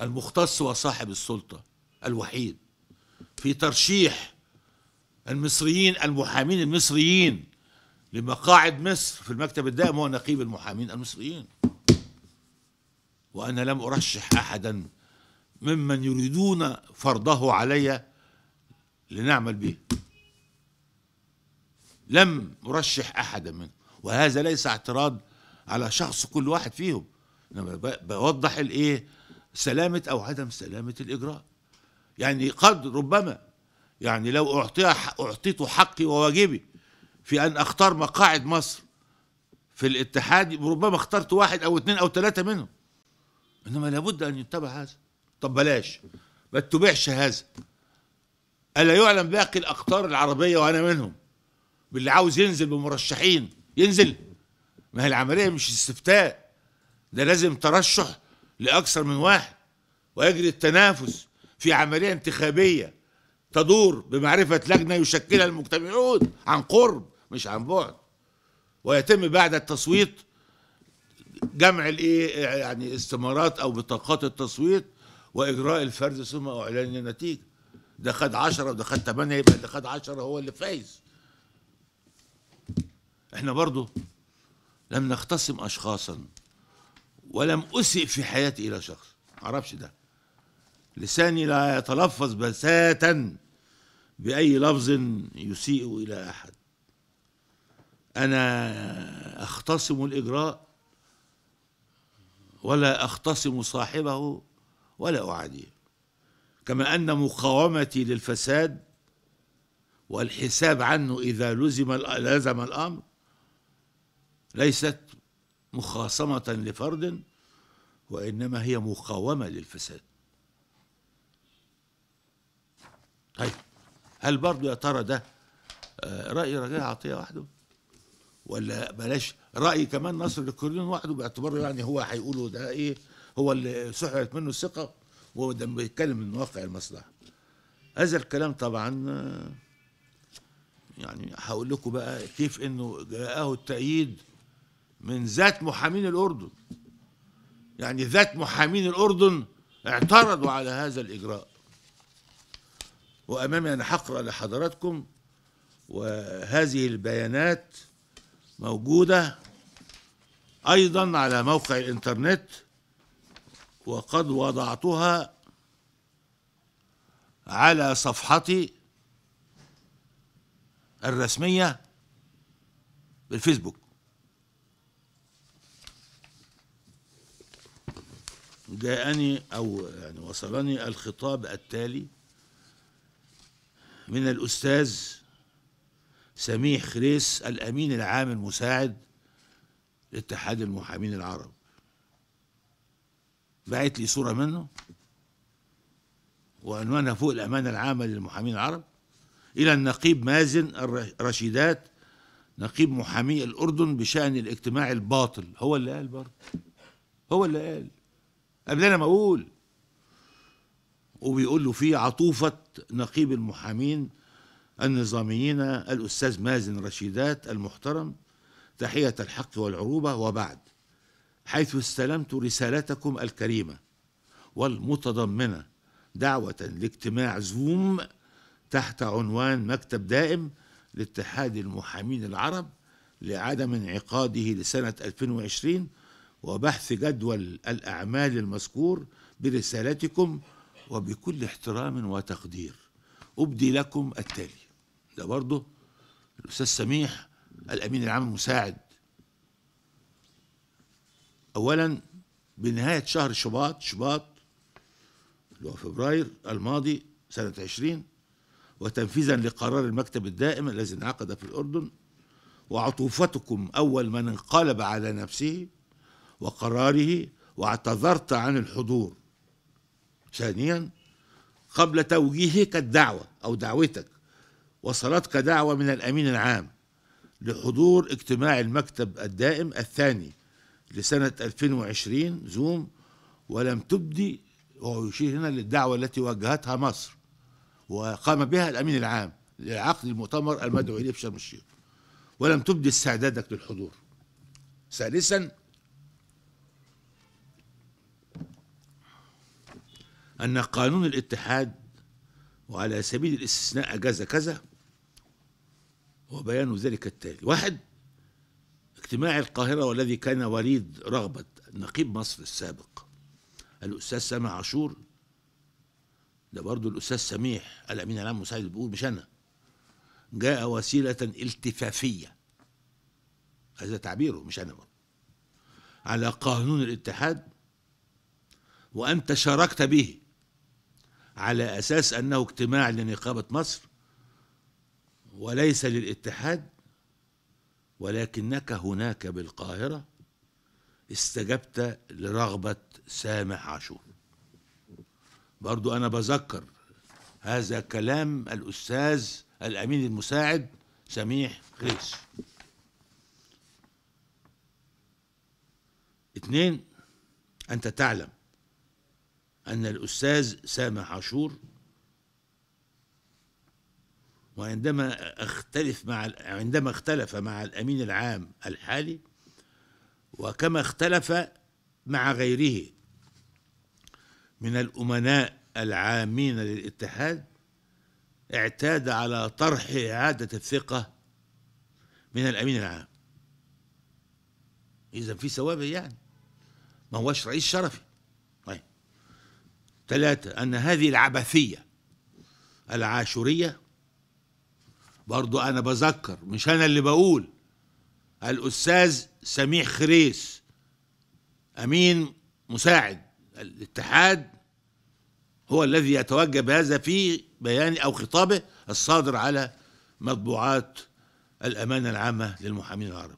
المختص وصاحب السلطة الوحيد في ترشيح المصريين المحامين المصريين لمقاعد مصر في المكتب الدائم هو نقيب المحامين المصريين وأنا لم أرشح أحدا ممن يريدون فرضه علي لنعمل به لم أرشح أحدا منهم وهذا ليس اعتراض على شخص كل واحد فيهم انما بوضح الايه سلامه او عدم سلامه الاجراء يعني قد ربما يعني لو اعطي اعطيت حقي وواجبي في ان اختار مقاعد مصر في الاتحاد ربما اخترت واحد او اثنين او ثلاثه منهم انما لابد ان يتبع هذا طب بلاش ما تبيعش هذا الا يعلم باقي الاقطار العربيه وانا منهم باللي عاوز ينزل بمرشحين ينزل ما هي العمليه مش استفتاء ده لازم ترشح لأكثر من واحد ويجري التنافس في عملية انتخابية تدور بمعرفة لجنة يشكلها المجتمعون عن قرب مش عن بعد ويتم بعد التصويت جمع الايه يعني استمارات او بطاقات التصويت واجراء الفرز ثم اعلان النتيجه ده خد 10 وده خد 8 يبقى ده خد 10 هو اللي فايز احنا برضو لم نختصم اشخاصا ولم أسئ في حياتي إلى شخص معرفش ده لساني لا يتلفظ بساتا بأي لفظ يسيء إلى أحد أنا أختصم الإجراء ولا أختصم صاحبه ولا أعاديه كما أن مقاومتي للفساد والحساب عنه إذا لزم لزم الأمر ليست مخاصمة لفرد وإنما هي مقاومة للفساد طيب هل برضو يا ترى ده آه، رأي رجاء عطية وحده ولا بلاش رأي كمان نصر الكردون وحده باعتباره يعني هو هيقوله ده إيه هو اللي سحبت منه الثقة وهو ده بيتكلم من واقع المصلحة هذا الكلام طبعا آه، يعني هقول لكم بقى كيف انه جاءه التأييد من ذات محامين الأردن يعني ذات محامين الأردن اعترضوا على هذا الإجراء وأمامي أنا حقرا لحضراتكم وهذه البيانات موجودة أيضا على موقع الإنترنت وقد وضعتها على صفحتي الرسمية بالفيسبوك جاءني أو يعني وصلني الخطاب التالي من الأستاذ سميح خريس الأمين العام المساعد لاتحاد المحامين العرب بعت لي صورة منه وعنوانها فوق الأمانة العامة للمحامين العرب إلى النقيب مازن الرشيدات نقيب محامي الأردن بشأن الاجتماع الباطل هو اللي قال برضه هو اللي قال قبل انا ما اقول وبيقول له في عطوفه نقيب المحامين النظاميين الاستاذ مازن رشيدات المحترم تحيه الحق والعروبه وبعد حيث استلمت رسالتكم الكريمه والمتضمنه دعوه لاجتماع زوم تحت عنوان مكتب دائم لاتحاد المحامين العرب لعدم انعقاده لسنه 2020 وبحث جدول الأعمال المذكور برسالتكم وبكل احترام وتقدير أبدي لكم التالي ده برضه الأستاذ سميح الأمين العام المساعد أولا بنهاية شهر شباط شباط اللي هو فبراير الماضي سنة 20 وتنفيذا لقرار المكتب الدائم الذي انعقد في الأردن وعطوفتكم أول من انقلب على نفسه وقراره واعتذرت عن الحضور ثانيا قبل توجيهك الدعوة أو دعوتك وصلتك دعوة من الأمين العام لحضور اجتماع المكتب الدائم الثاني لسنة 2020 زوم ولم تبدي وهو يشير هنا للدعوة التي وجهتها مصر وقام بها الأمين العام لعقد المؤتمر المدعو إليه شرم الشيخ ولم تبدي استعدادك للحضور ثالثا أن قانون الاتحاد وعلى سبيل الاستثناء أجاز كذا وبيان ذلك التالي واحد اجتماع القاهرة والذي كان وليد رغبة نقيب مصر السابق الأستاذ سامع عاشور ده برضه الأستاذ سميح الأمين العام مساعد بيقول مش أنا جاء وسيلة التفافية هذا تعبيره مش أنا برضه على قانون الاتحاد وأنت شاركت به على أساس أنه اجتماع لنقابة مصر وليس للاتحاد ولكنك هناك بالقاهرة استجبت لرغبة سامح عاشور برضو أنا بذكر هذا كلام الأستاذ الأمين المساعد سميح خريس اثنين أنت تعلم أن الأستاذ سامح عاشور وعندما اختلف مع عندما اختلف مع الأمين العام الحالي وكما اختلف مع غيره من الأمناء العامين للاتحاد اعتاد على طرح إعادة الثقة من الأمين العام إذا في سوابق يعني ما هوش رئيس شرفي ثلاثة أن هذه العبثية العاشورية برضو أنا بذكر مش أنا اللي بقول الأستاذ سميح خريس أمين مساعد الاتحاد هو الذي يتوجه بهذا في بيان أو خطابه الصادر على مطبوعات الأمانة العامة للمحامين العرب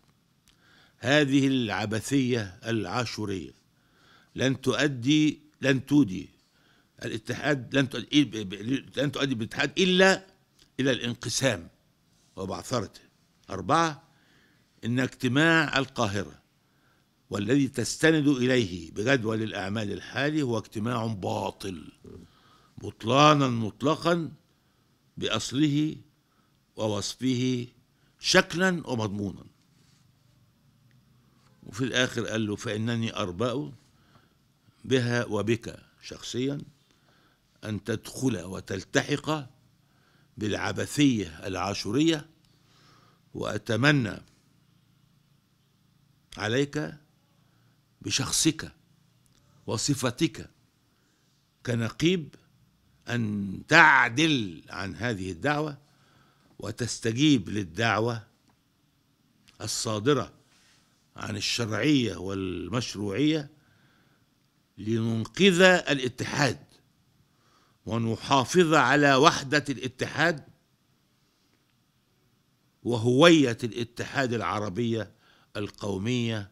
هذه العبثية العاشورية لن تؤدي لن تودي الاتحاد لن تؤدي إيه، لن تؤدي بالاتحاد الا الى الانقسام وبعثرته اربعه ان اجتماع القاهره والذي تستند اليه بجدول الاعمال الحالي هو اجتماع باطل بطلانا مطلقا باصله ووصفه شكلا ومضمونا وفي الاخر قال له فانني اربأ بها وبك شخصيا أن تدخل وتلتحق بالعبثية العاشورية وأتمنى عليك بشخصك وصفتك كنقيب أن تعدل عن هذه الدعوة وتستجيب للدعوة الصادرة عن الشرعية والمشروعية لننقذ الاتحاد ونحافظ على وحدة الاتحاد وهوية الاتحاد العربية القومية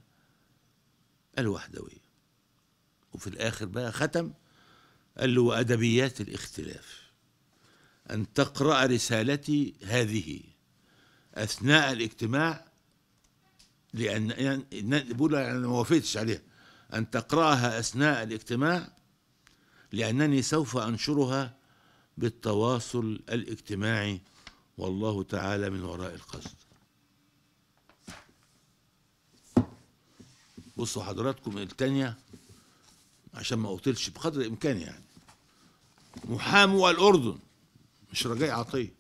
الوحدوية وفي الآخر بقى ختم قال له وأدبيات الاختلاف أن تقرأ رسالتي هذه أثناء الاجتماع لأن يعني بقول يعني أنا ما وافقتش عليها أن تقرأها أثناء الاجتماع لأنني سوف أنشرها بالتواصل الاجتماعي والله تعالى من وراء القصد بصوا حضراتكم التانية عشان ما قتلش بقدر الإمكان يعني محامو الأردن مش رجاء عطية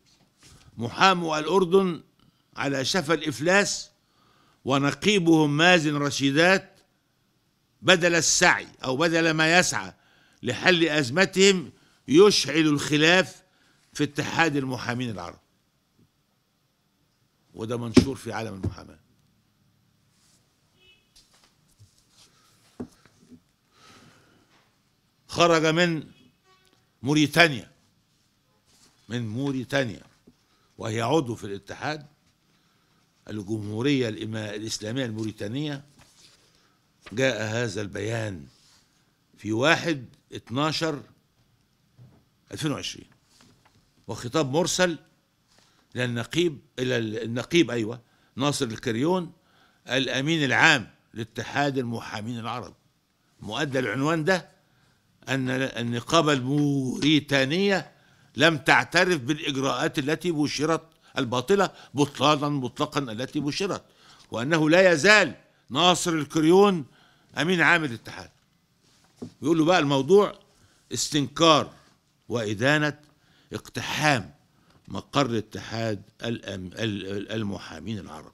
محامو الأردن على شفا الإفلاس ونقيبهم مازن رشيدات بدل السعي أو بدل ما يسعى لحل أزمتهم يشعل الخلاف في اتحاد المحامين العرب وده منشور في عالم المحاماه خرج من موريتانيا من موريتانيا وهي عضو في الاتحاد الجمهورية الإسلامية الموريتانية جاء هذا البيان في واحد 12 2020 وخطاب مرسل للنقيب الى النقيب ايوه ناصر الكريون الامين العام لاتحاد المحامين العرب مؤدى العنوان ده ان النقابه الموريتانيه لم تعترف بالاجراءات التي بشرت الباطله بطلانا مطلقا التي بشرت وانه لا يزال ناصر الكريون امين عام الاتحاد بيقول له بقى الموضوع استنكار وإدانة اقتحام مقر اتحاد المحامين العرب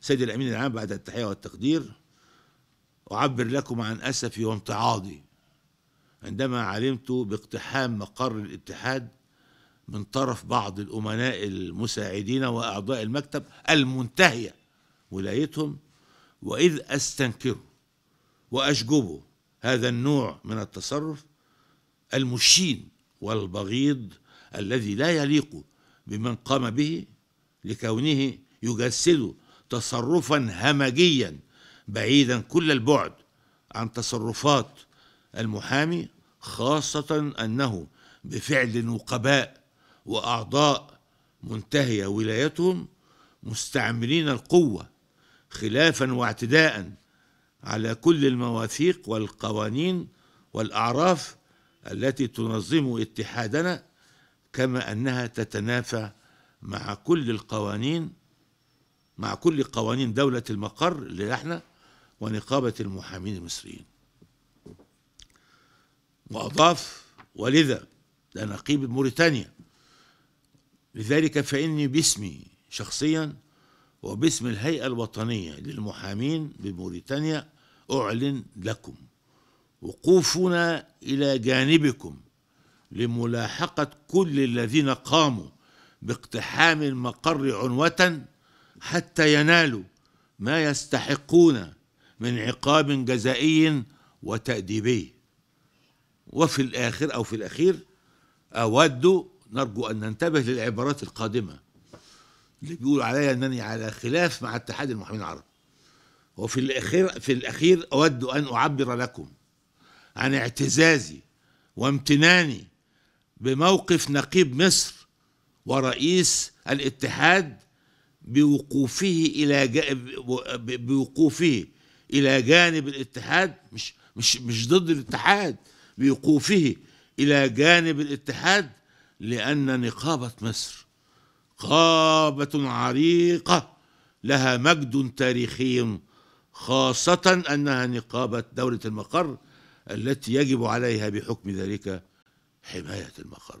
سيد الأمين العام بعد التحية والتقدير أعبر لكم عن أسفي وامتعاضي عندما علمت باقتحام مقر الاتحاد من طرف بعض الأمناء المساعدين وأعضاء المكتب المنتهية ولايتهم وإذ أستنكره وأشجبه هذا النوع من التصرف المشين والبغيض الذي لا يليق بمن قام به لكونه يجسد تصرفا همجيا بعيدا كل البعد عن تصرفات المحامي خاصة أنه بفعل نقباء وأعضاء منتهية ولايتهم مستعملين القوة خلافا واعتداء على كل المواثيق والقوانين والاعراف التي تنظم اتحادنا كما انها تتنافى مع كل القوانين مع كل قوانين دوله المقر اللي احنا ونقابه المحامين المصريين. واضاف ولذا ده نقيب موريتانيا لذلك فاني باسمي شخصيا وباسم الهيئة الوطنية للمحامين بموريتانيا أعلن لكم وقوفنا إلى جانبكم لملاحقة كل الذين قاموا باقتحام المقر عنوة حتى ينالوا ما يستحقون من عقاب جزائي وتأديبي وفي الآخر أو في الأخير أود نرجو أن ننتبه للعبارات القادمة اللي بيقولوا عليا انني على خلاف مع اتحاد المحامين العرب وفي الاخير في الاخير اود ان اعبر لكم عن اعتزازي وامتناني بموقف نقيب مصر ورئيس الاتحاد بوقوفه الى بوقوفه الى جانب الاتحاد مش مش مش ضد الاتحاد بوقوفه الى جانب الاتحاد لان نقابه مصر قامة عريقة لها مجد تاريخي خاصة أنها نقابة دولة المقر التي يجب عليها بحكم ذلك حماية المقر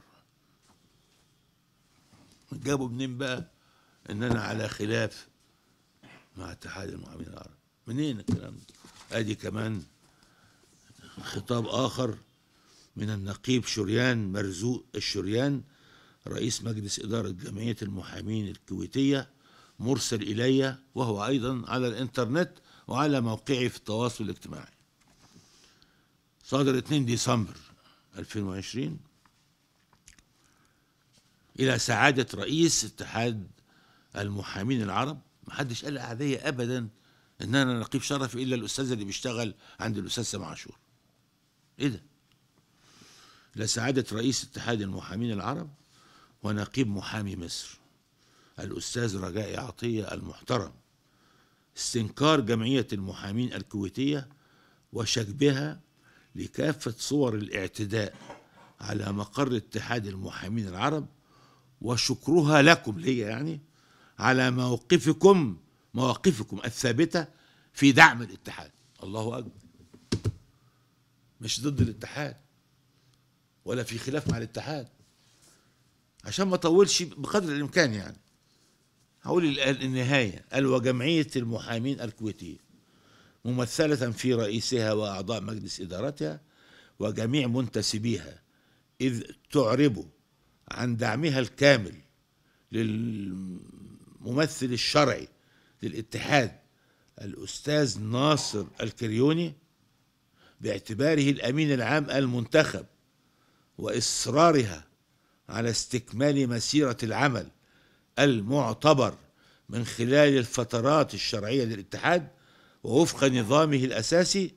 جابوا منين بقى ان انا على خلاف مع اتحاد المعاملين العرب منين الكلام ده ادي كمان خطاب اخر من النقيب شريان مرزوق الشريان رئيس مجلس إدارة جمعية المحامين الكويتية مرسل إلي وهو أيضا على الإنترنت وعلى موقعي في التواصل الاجتماعي صادر 2 ديسمبر 2020 إلى سعادة رئيس اتحاد المحامين العرب محدش قال عادية أبدا إن أنا نقيب شرفي إلا الأستاذ اللي بيشتغل عند الأستاذ سامع عاشور إيه ده؟ لسعادة رئيس اتحاد المحامين العرب ونقيب محامي مصر الأستاذ رجاء عطية المحترم استنكار جمعية المحامين الكويتية وشكبها لكافة صور الاعتداء على مقر اتحاد المحامين العرب وشكرها لكم ليا يعني على موقفكم مواقفكم الثابتة في دعم الاتحاد الله أكبر مش ضد الاتحاد ولا في خلاف مع الاتحاد عشان ما اطولش بقدر الامكان يعني هقول النهايه قال وجمعيه المحامين الكويتيه ممثله في رئيسها واعضاء مجلس ادارتها وجميع منتسبيها اذ تعرب عن دعمها الكامل للممثل الشرعي للاتحاد الاستاذ ناصر الكريوني باعتباره الامين العام المنتخب واصرارها على استكمال مسيرة العمل المعتبر من خلال الفترات الشرعية للاتحاد ووفق نظامه الأساسي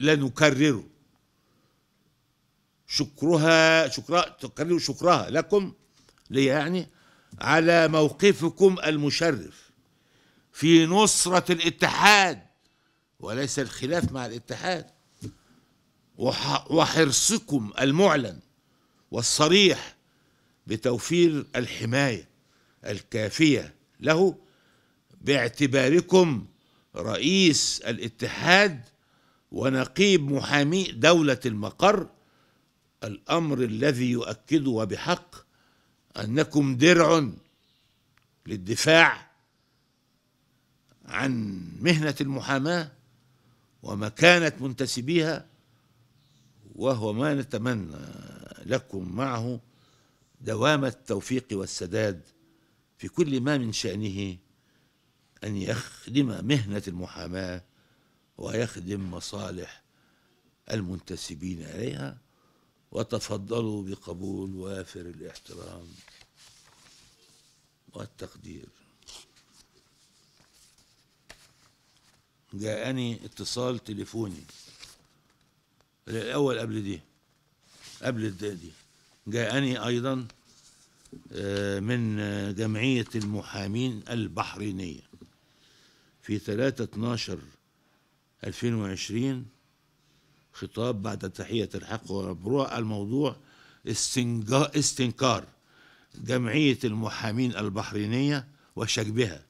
لا نكرره شكرها شكرا تكرر شكرها لكم لي يعني على موقفكم المشرف في نصرة الاتحاد وليس الخلاف مع الاتحاد وحرصكم المعلن والصريح بتوفير الحماية الكافية له باعتباركم رئيس الاتحاد ونقيب محامي دولة المقر الأمر الذي يؤكد وبحق أنكم درع للدفاع عن مهنة المحاماة ومكانة منتسبيها وهو ما نتمنى لكم معه دوام التوفيق والسداد في كل ما من شأنه أن يخدم مهنة المحاماة ويخدم مصالح المنتسبين إليها وتفضلوا بقبول وافر الاحترام والتقدير جاءني اتصال تليفوني الأول قبل دي قبل الدادي جاءني أيضا آه، من آه، جمعية المحامين البحرينية في 3 12 2020 خطاب بعد تحية الحق والمبروء الموضوع استنكار جمعية المحامين البحرينية وشكبها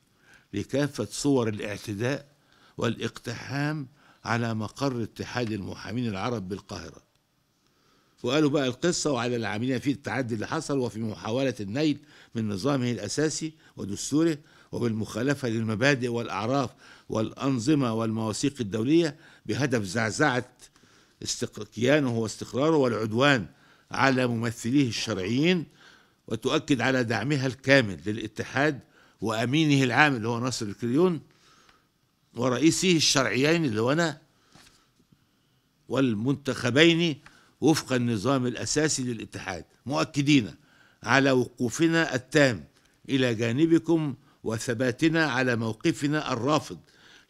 لكافة صور الاعتداء والاقتحام على مقر اتحاد المحامين العرب بالقاهرة وقالوا بقى القصة وعلى العاملين في التعدي اللي حصل وفي محاولة النيل من نظامه الأساسي ودستوره وبالمخالفة للمبادئ والأعراف والأنظمة والمواثيق الدولية بهدف زعزعة كيانه واستقراره والعدوان على ممثليه الشرعيين وتؤكد على دعمها الكامل للاتحاد وأمينه العام اللي هو ناصر الكريون ورئيسه الشرعيين اللي هو أنا والمنتخبين وفق النظام الأساسي للاتحاد مؤكدين على وقوفنا التام إلى جانبكم وثباتنا على موقفنا الرافض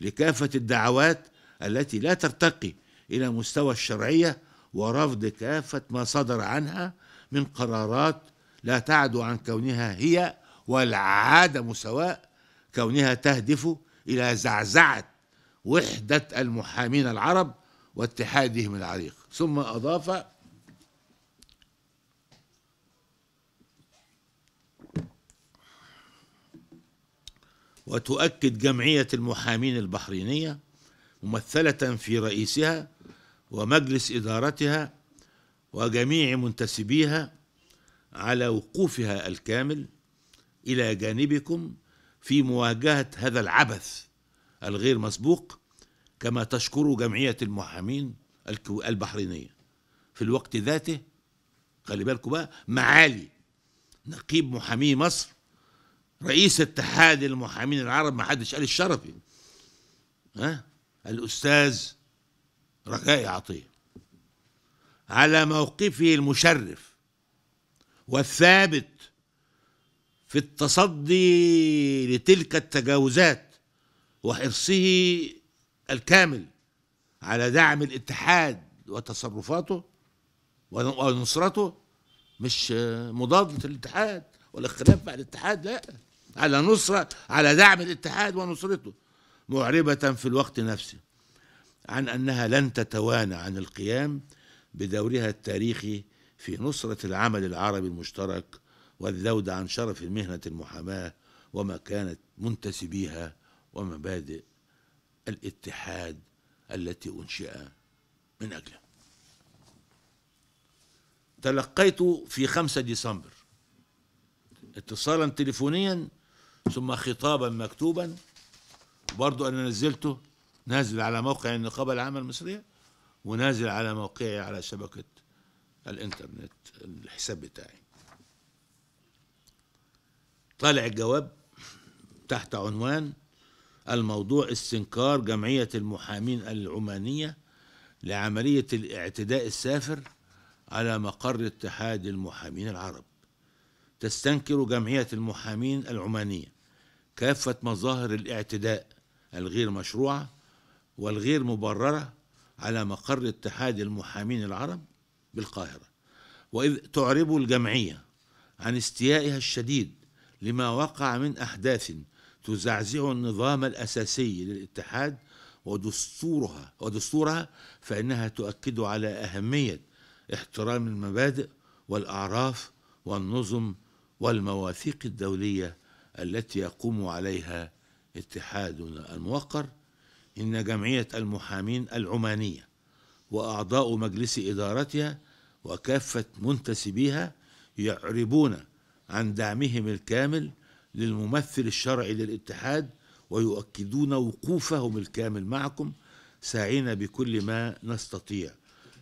لكافة الدعوات التي لا ترتقي إلى مستوى الشرعية ورفض كافة ما صدر عنها من قرارات لا تعد عن كونها هي والعدم سواء كونها تهدف إلى زعزعة وحدة المحامين العرب واتحادهم العريق ثم أضاف وتؤكد جمعية المحامين البحرينية ممثلة في رئيسها ومجلس إدارتها وجميع منتسبيها على وقوفها الكامل إلى جانبكم في مواجهة هذا العبث الغير مسبوق كما تشكر جمعية المحامين البحرينية في الوقت ذاته خلي بالكم بقى معالي نقيب محامي مصر رئيس اتحاد المحامين العرب ما حدش قال الشرفي ها الأستاذ رجاء عطية على موقفه المشرف والثابت في التصدي لتلك التجاوزات وحرصه الكامل على دعم الاتحاد وتصرفاته ونصرته مش مضاد للاتحاد ولا خلاف مع الاتحاد لا على نصرة على دعم الاتحاد ونصرته معربة في الوقت نفسه عن أنها لن تتوانى عن القيام بدورها التاريخي في نصرة العمل العربي المشترك والذود عن شرف المهنة المحاماة ومكانة منتسبيها ومبادئ الاتحاد التي أنشئ من أجلها تلقيت في 5 ديسمبر اتصالا تليفونيا ثم خطابا مكتوبا برضو أنا نزلته نازل على موقع النقابة العامة المصرية ونازل على موقعي على شبكة الانترنت الحساب بتاعي طالع الجواب تحت عنوان الموضوع استنكار جمعية المحامين العمانية لعملية الاعتداء السافر على مقر اتحاد المحامين العرب تستنكر جمعية المحامين العمانية كافة مظاهر الاعتداء الغير مشروعة والغير مبررة على مقر اتحاد المحامين العرب بالقاهرة وإذ تعرب الجمعية عن استيائها الشديد لما وقع من أحداث تزعزع النظام الأساسي للاتحاد ودستورها ودستورها فإنها تؤكد على أهمية احترام المبادئ والأعراف والنظم والمواثيق الدولية التي يقوم عليها اتحادنا الموقر إن جمعية المحامين العمانية وأعضاء مجلس إدارتها وكافة منتسبيها يعربون عن دعمهم الكامل للممثل الشرعي للاتحاد ويؤكدون وقوفهم الكامل معكم ساعين بكل ما نستطيع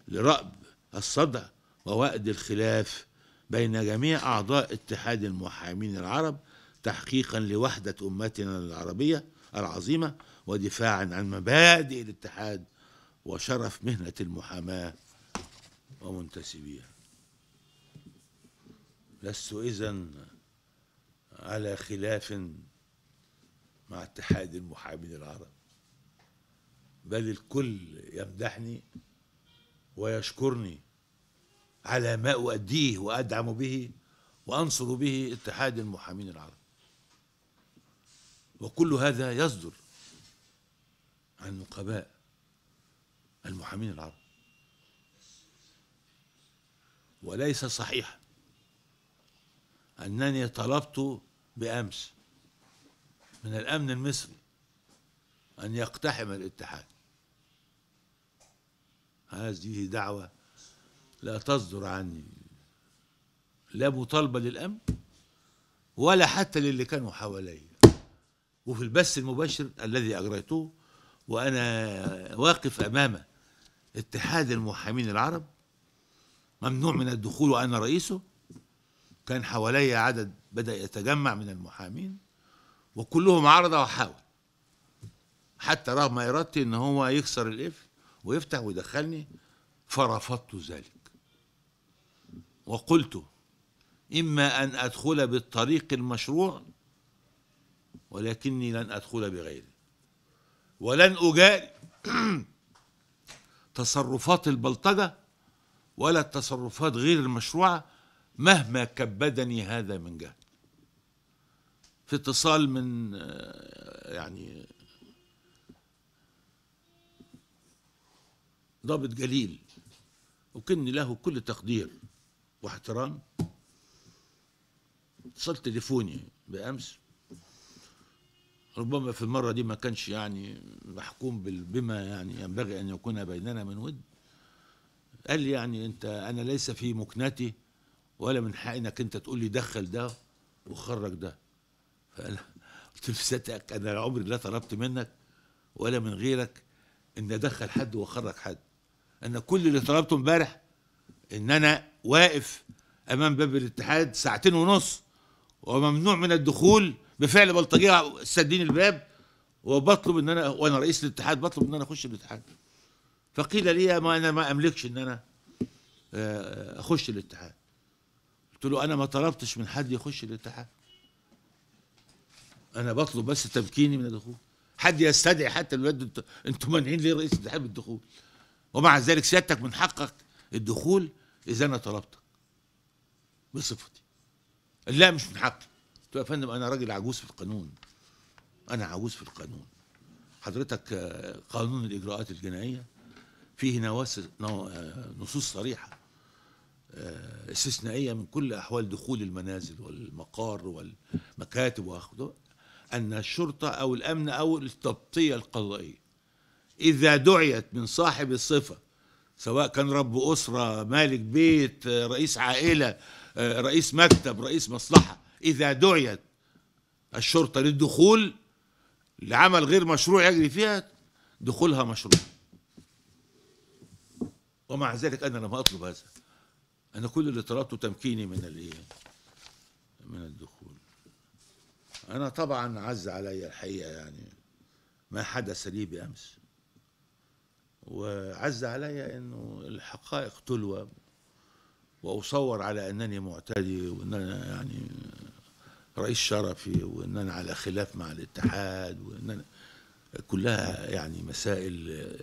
لرأب الصدع ووأد الخلاف بين جميع أعضاء اتحاد المحامين العرب تحقيقا لوحدة أمتنا العربية العظيمة ودفاعا عن مبادئ الاتحاد وشرف مهنة المحاماة ومنتسبيها لست إذن على خلاف مع اتحاد المحامين العرب بل الكل يمدحني ويشكرني على ما أؤديه وأدعم به وأنصر به اتحاد المحامين العرب وكل هذا يصدر عن نقباء المحامين العرب وليس صحيحا أنني طلبت بأمس من الأمن المصري أن يقتحم الاتحاد هذه دعوة لا تصدر عني لا مطالبة للأمن ولا حتى للي كانوا حوالي وفي البث المباشر الذي أجريته وأنا واقف أمام اتحاد المحامين العرب ممنوع من الدخول وأنا رئيسه كان حوالي عدد بدأ يتجمع من المحامين وكلهم عرض وحاول حتى رغم إرادتي إن هو يكسر القفل ويفتح ويدخلني فرفضت ذلك وقلت إما أن أدخل بالطريق المشروع ولكني لن أدخل بغيره ولن اجال [clears throat] تصرفات البلطجة ولا التصرفات غير المشروعة مهما كبدني هذا من جهل في اتصال من آه، يعني ضابط جليل وكن له كل تقدير واحترام اتصل تليفوني بامس ربما في المره دي ما كانش يعني محكوم بما يعني ينبغي ان يكون بيننا من ود قال لي يعني انت انا ليس في مكنتي ولا من حقنك انت تقول لي دخل ده وخرج ده قلت له ستك انا عمري لا طلبت منك ولا من غيرك ان ادخل حد واخرج حد انا كل اللي طلبته امبارح ان انا واقف امام باب الاتحاد ساعتين ونص وممنوع من الدخول بفعل بلطجيه سدين الباب وبطلب ان انا وانا رئيس الاتحاد بطلب ان انا اخش الاتحاد فقيل لي ما انا ما املكش ان انا آه، اخش الاتحاد قلت له انا ما طلبتش من حد يخش الاتحاد انا بطلب بس تمكيني من الدخول حد يستدعي حتى الولاد انتم مانعين ليه رئيس الاتحاد الدخول ومع ذلك سيادتك من حقك الدخول اذا انا طلبتك بصفتي لا مش من حقي قلت له يا فندم انا راجل عجوز في القانون انا عجوز في القانون حضرتك آه، قانون الاجراءات الجنائيه فيه نواس آه، نصوص صريحه آه، استثنائيه من كل احوال دخول المنازل والمقار والمكاتب واخده أن الشرطة أو الأمن أو التبطية القضائية إذا دعيت من صاحب الصفة سواء كان رب أسرة مالك بيت رئيس عائلة رئيس مكتب رئيس مصلحة إذا دعيت الشرطة للدخول لعمل غير مشروع يجري فيها دخولها مشروع ومع ذلك أنا لم أطلب هذا أنا كل اللي طلبته تمكيني من الإيه من الدخول أنا طبعا عز علي الحقيقة يعني ما حدث لي بأمس وعز علي أنه الحقائق تلوى وأصور على أنني معتدي وأن أنا يعني رئيس شرفي وأن أنا على خلاف مع الاتحاد وأن أنا كلها يعني مسائل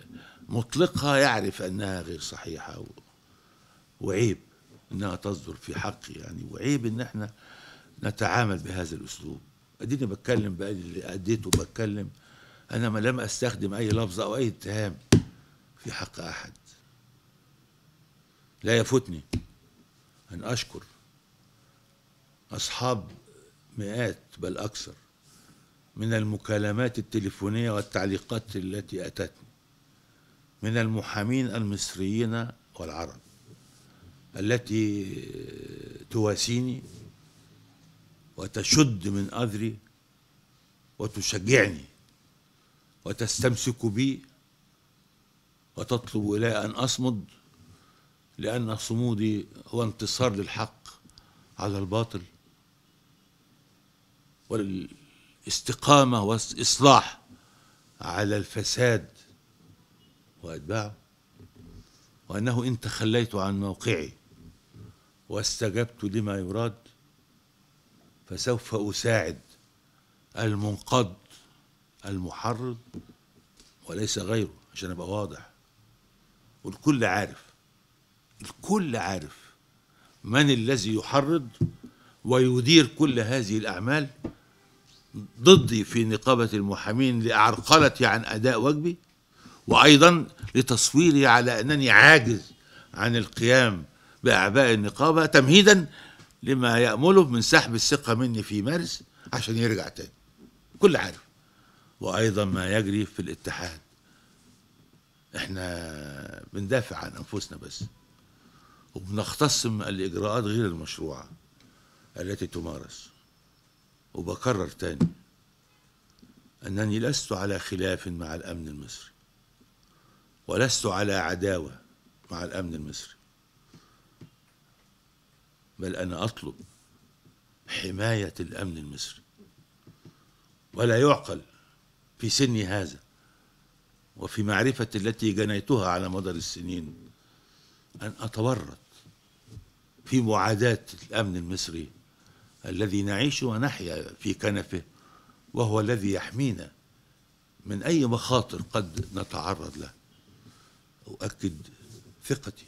مطلقها يعرف أنها غير صحيحة وعيب أنها تصدر في حقي يعني وعيب أن احنا نتعامل بهذا الأسلوب اديني بتكلم بقى اللي اديته بتكلم انا ما لم استخدم اي لفظ او اي اتهام في حق احد لا يفوتني ان اشكر اصحاب مئات بل اكثر من المكالمات التليفونيه والتعليقات التي اتتني من المحامين المصريين والعرب التي تواسيني وتشد من أذري وتشجعني وتستمسك بي وتطلب إلي أن أصمد لأن صمودي هو انتصار للحق على الباطل والاستقامة والإصلاح على الفساد وأتباعه وأنه إن تخليت عن موقعي واستجبت لما يراد فسوف أساعد المنقض المحرض وليس غيره عشان أبقى واضح والكل عارف الكل عارف من الذي يحرض ويدير كل هذه الأعمال ضدي في نقابة المحامين لأعرقلتي عن أداء واجبي وأيضا لتصويري على أنني عاجز عن القيام بأعباء النقابة تمهيدا لما يأمله من سحب الثقة مني في مارس عشان يرجع تاني كل عارف وأيضا ما يجري في الاتحاد احنا بندافع عن أنفسنا بس وبنختصم الإجراءات غير المشروعة التي تمارس وبكرر تاني أنني لست على خلاف مع الأمن المصري ولست على عداوة مع الأمن المصري بل أنا أطلب حماية الأمن المصري ولا يعقل في سني هذا وفي معرفة التي جنيتها على مدار السنين أن أتورط في معاداة الأمن المصري الذي نعيش ونحيا في كنفه وهو الذي يحمينا من أي مخاطر قد نتعرض لها أؤكد ثقتي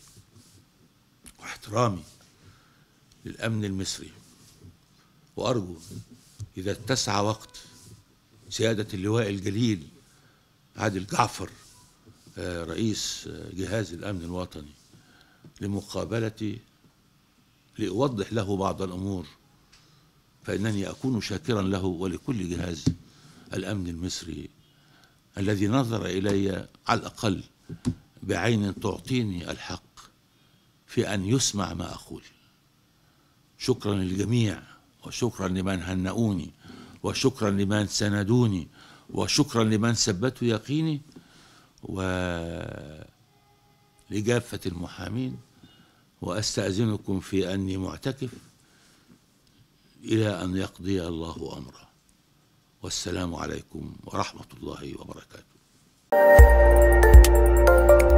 واحترامي للأمن المصري وأرجو إذا اتسع وقت سيادة اللواء الجليل عادل جعفر آه، رئيس آه، جهاز الأمن الوطني لمقابلتي لأوضح له بعض الأمور فإنني أكون شاكرا له ولكل جهاز الأمن المصري الذي نظر إلي على الأقل بعين تعطيني الحق في أن يسمع ما أقول شكرا للجميع وشكرا لمن هنؤوني وشكرا لمن سندوني وشكرا لمن ثبتوا يقيني و لجافة المحامين وأستأذنكم في أني معتكف إلى أن يقضي الله أمره والسلام عليكم ورحمة الله وبركاته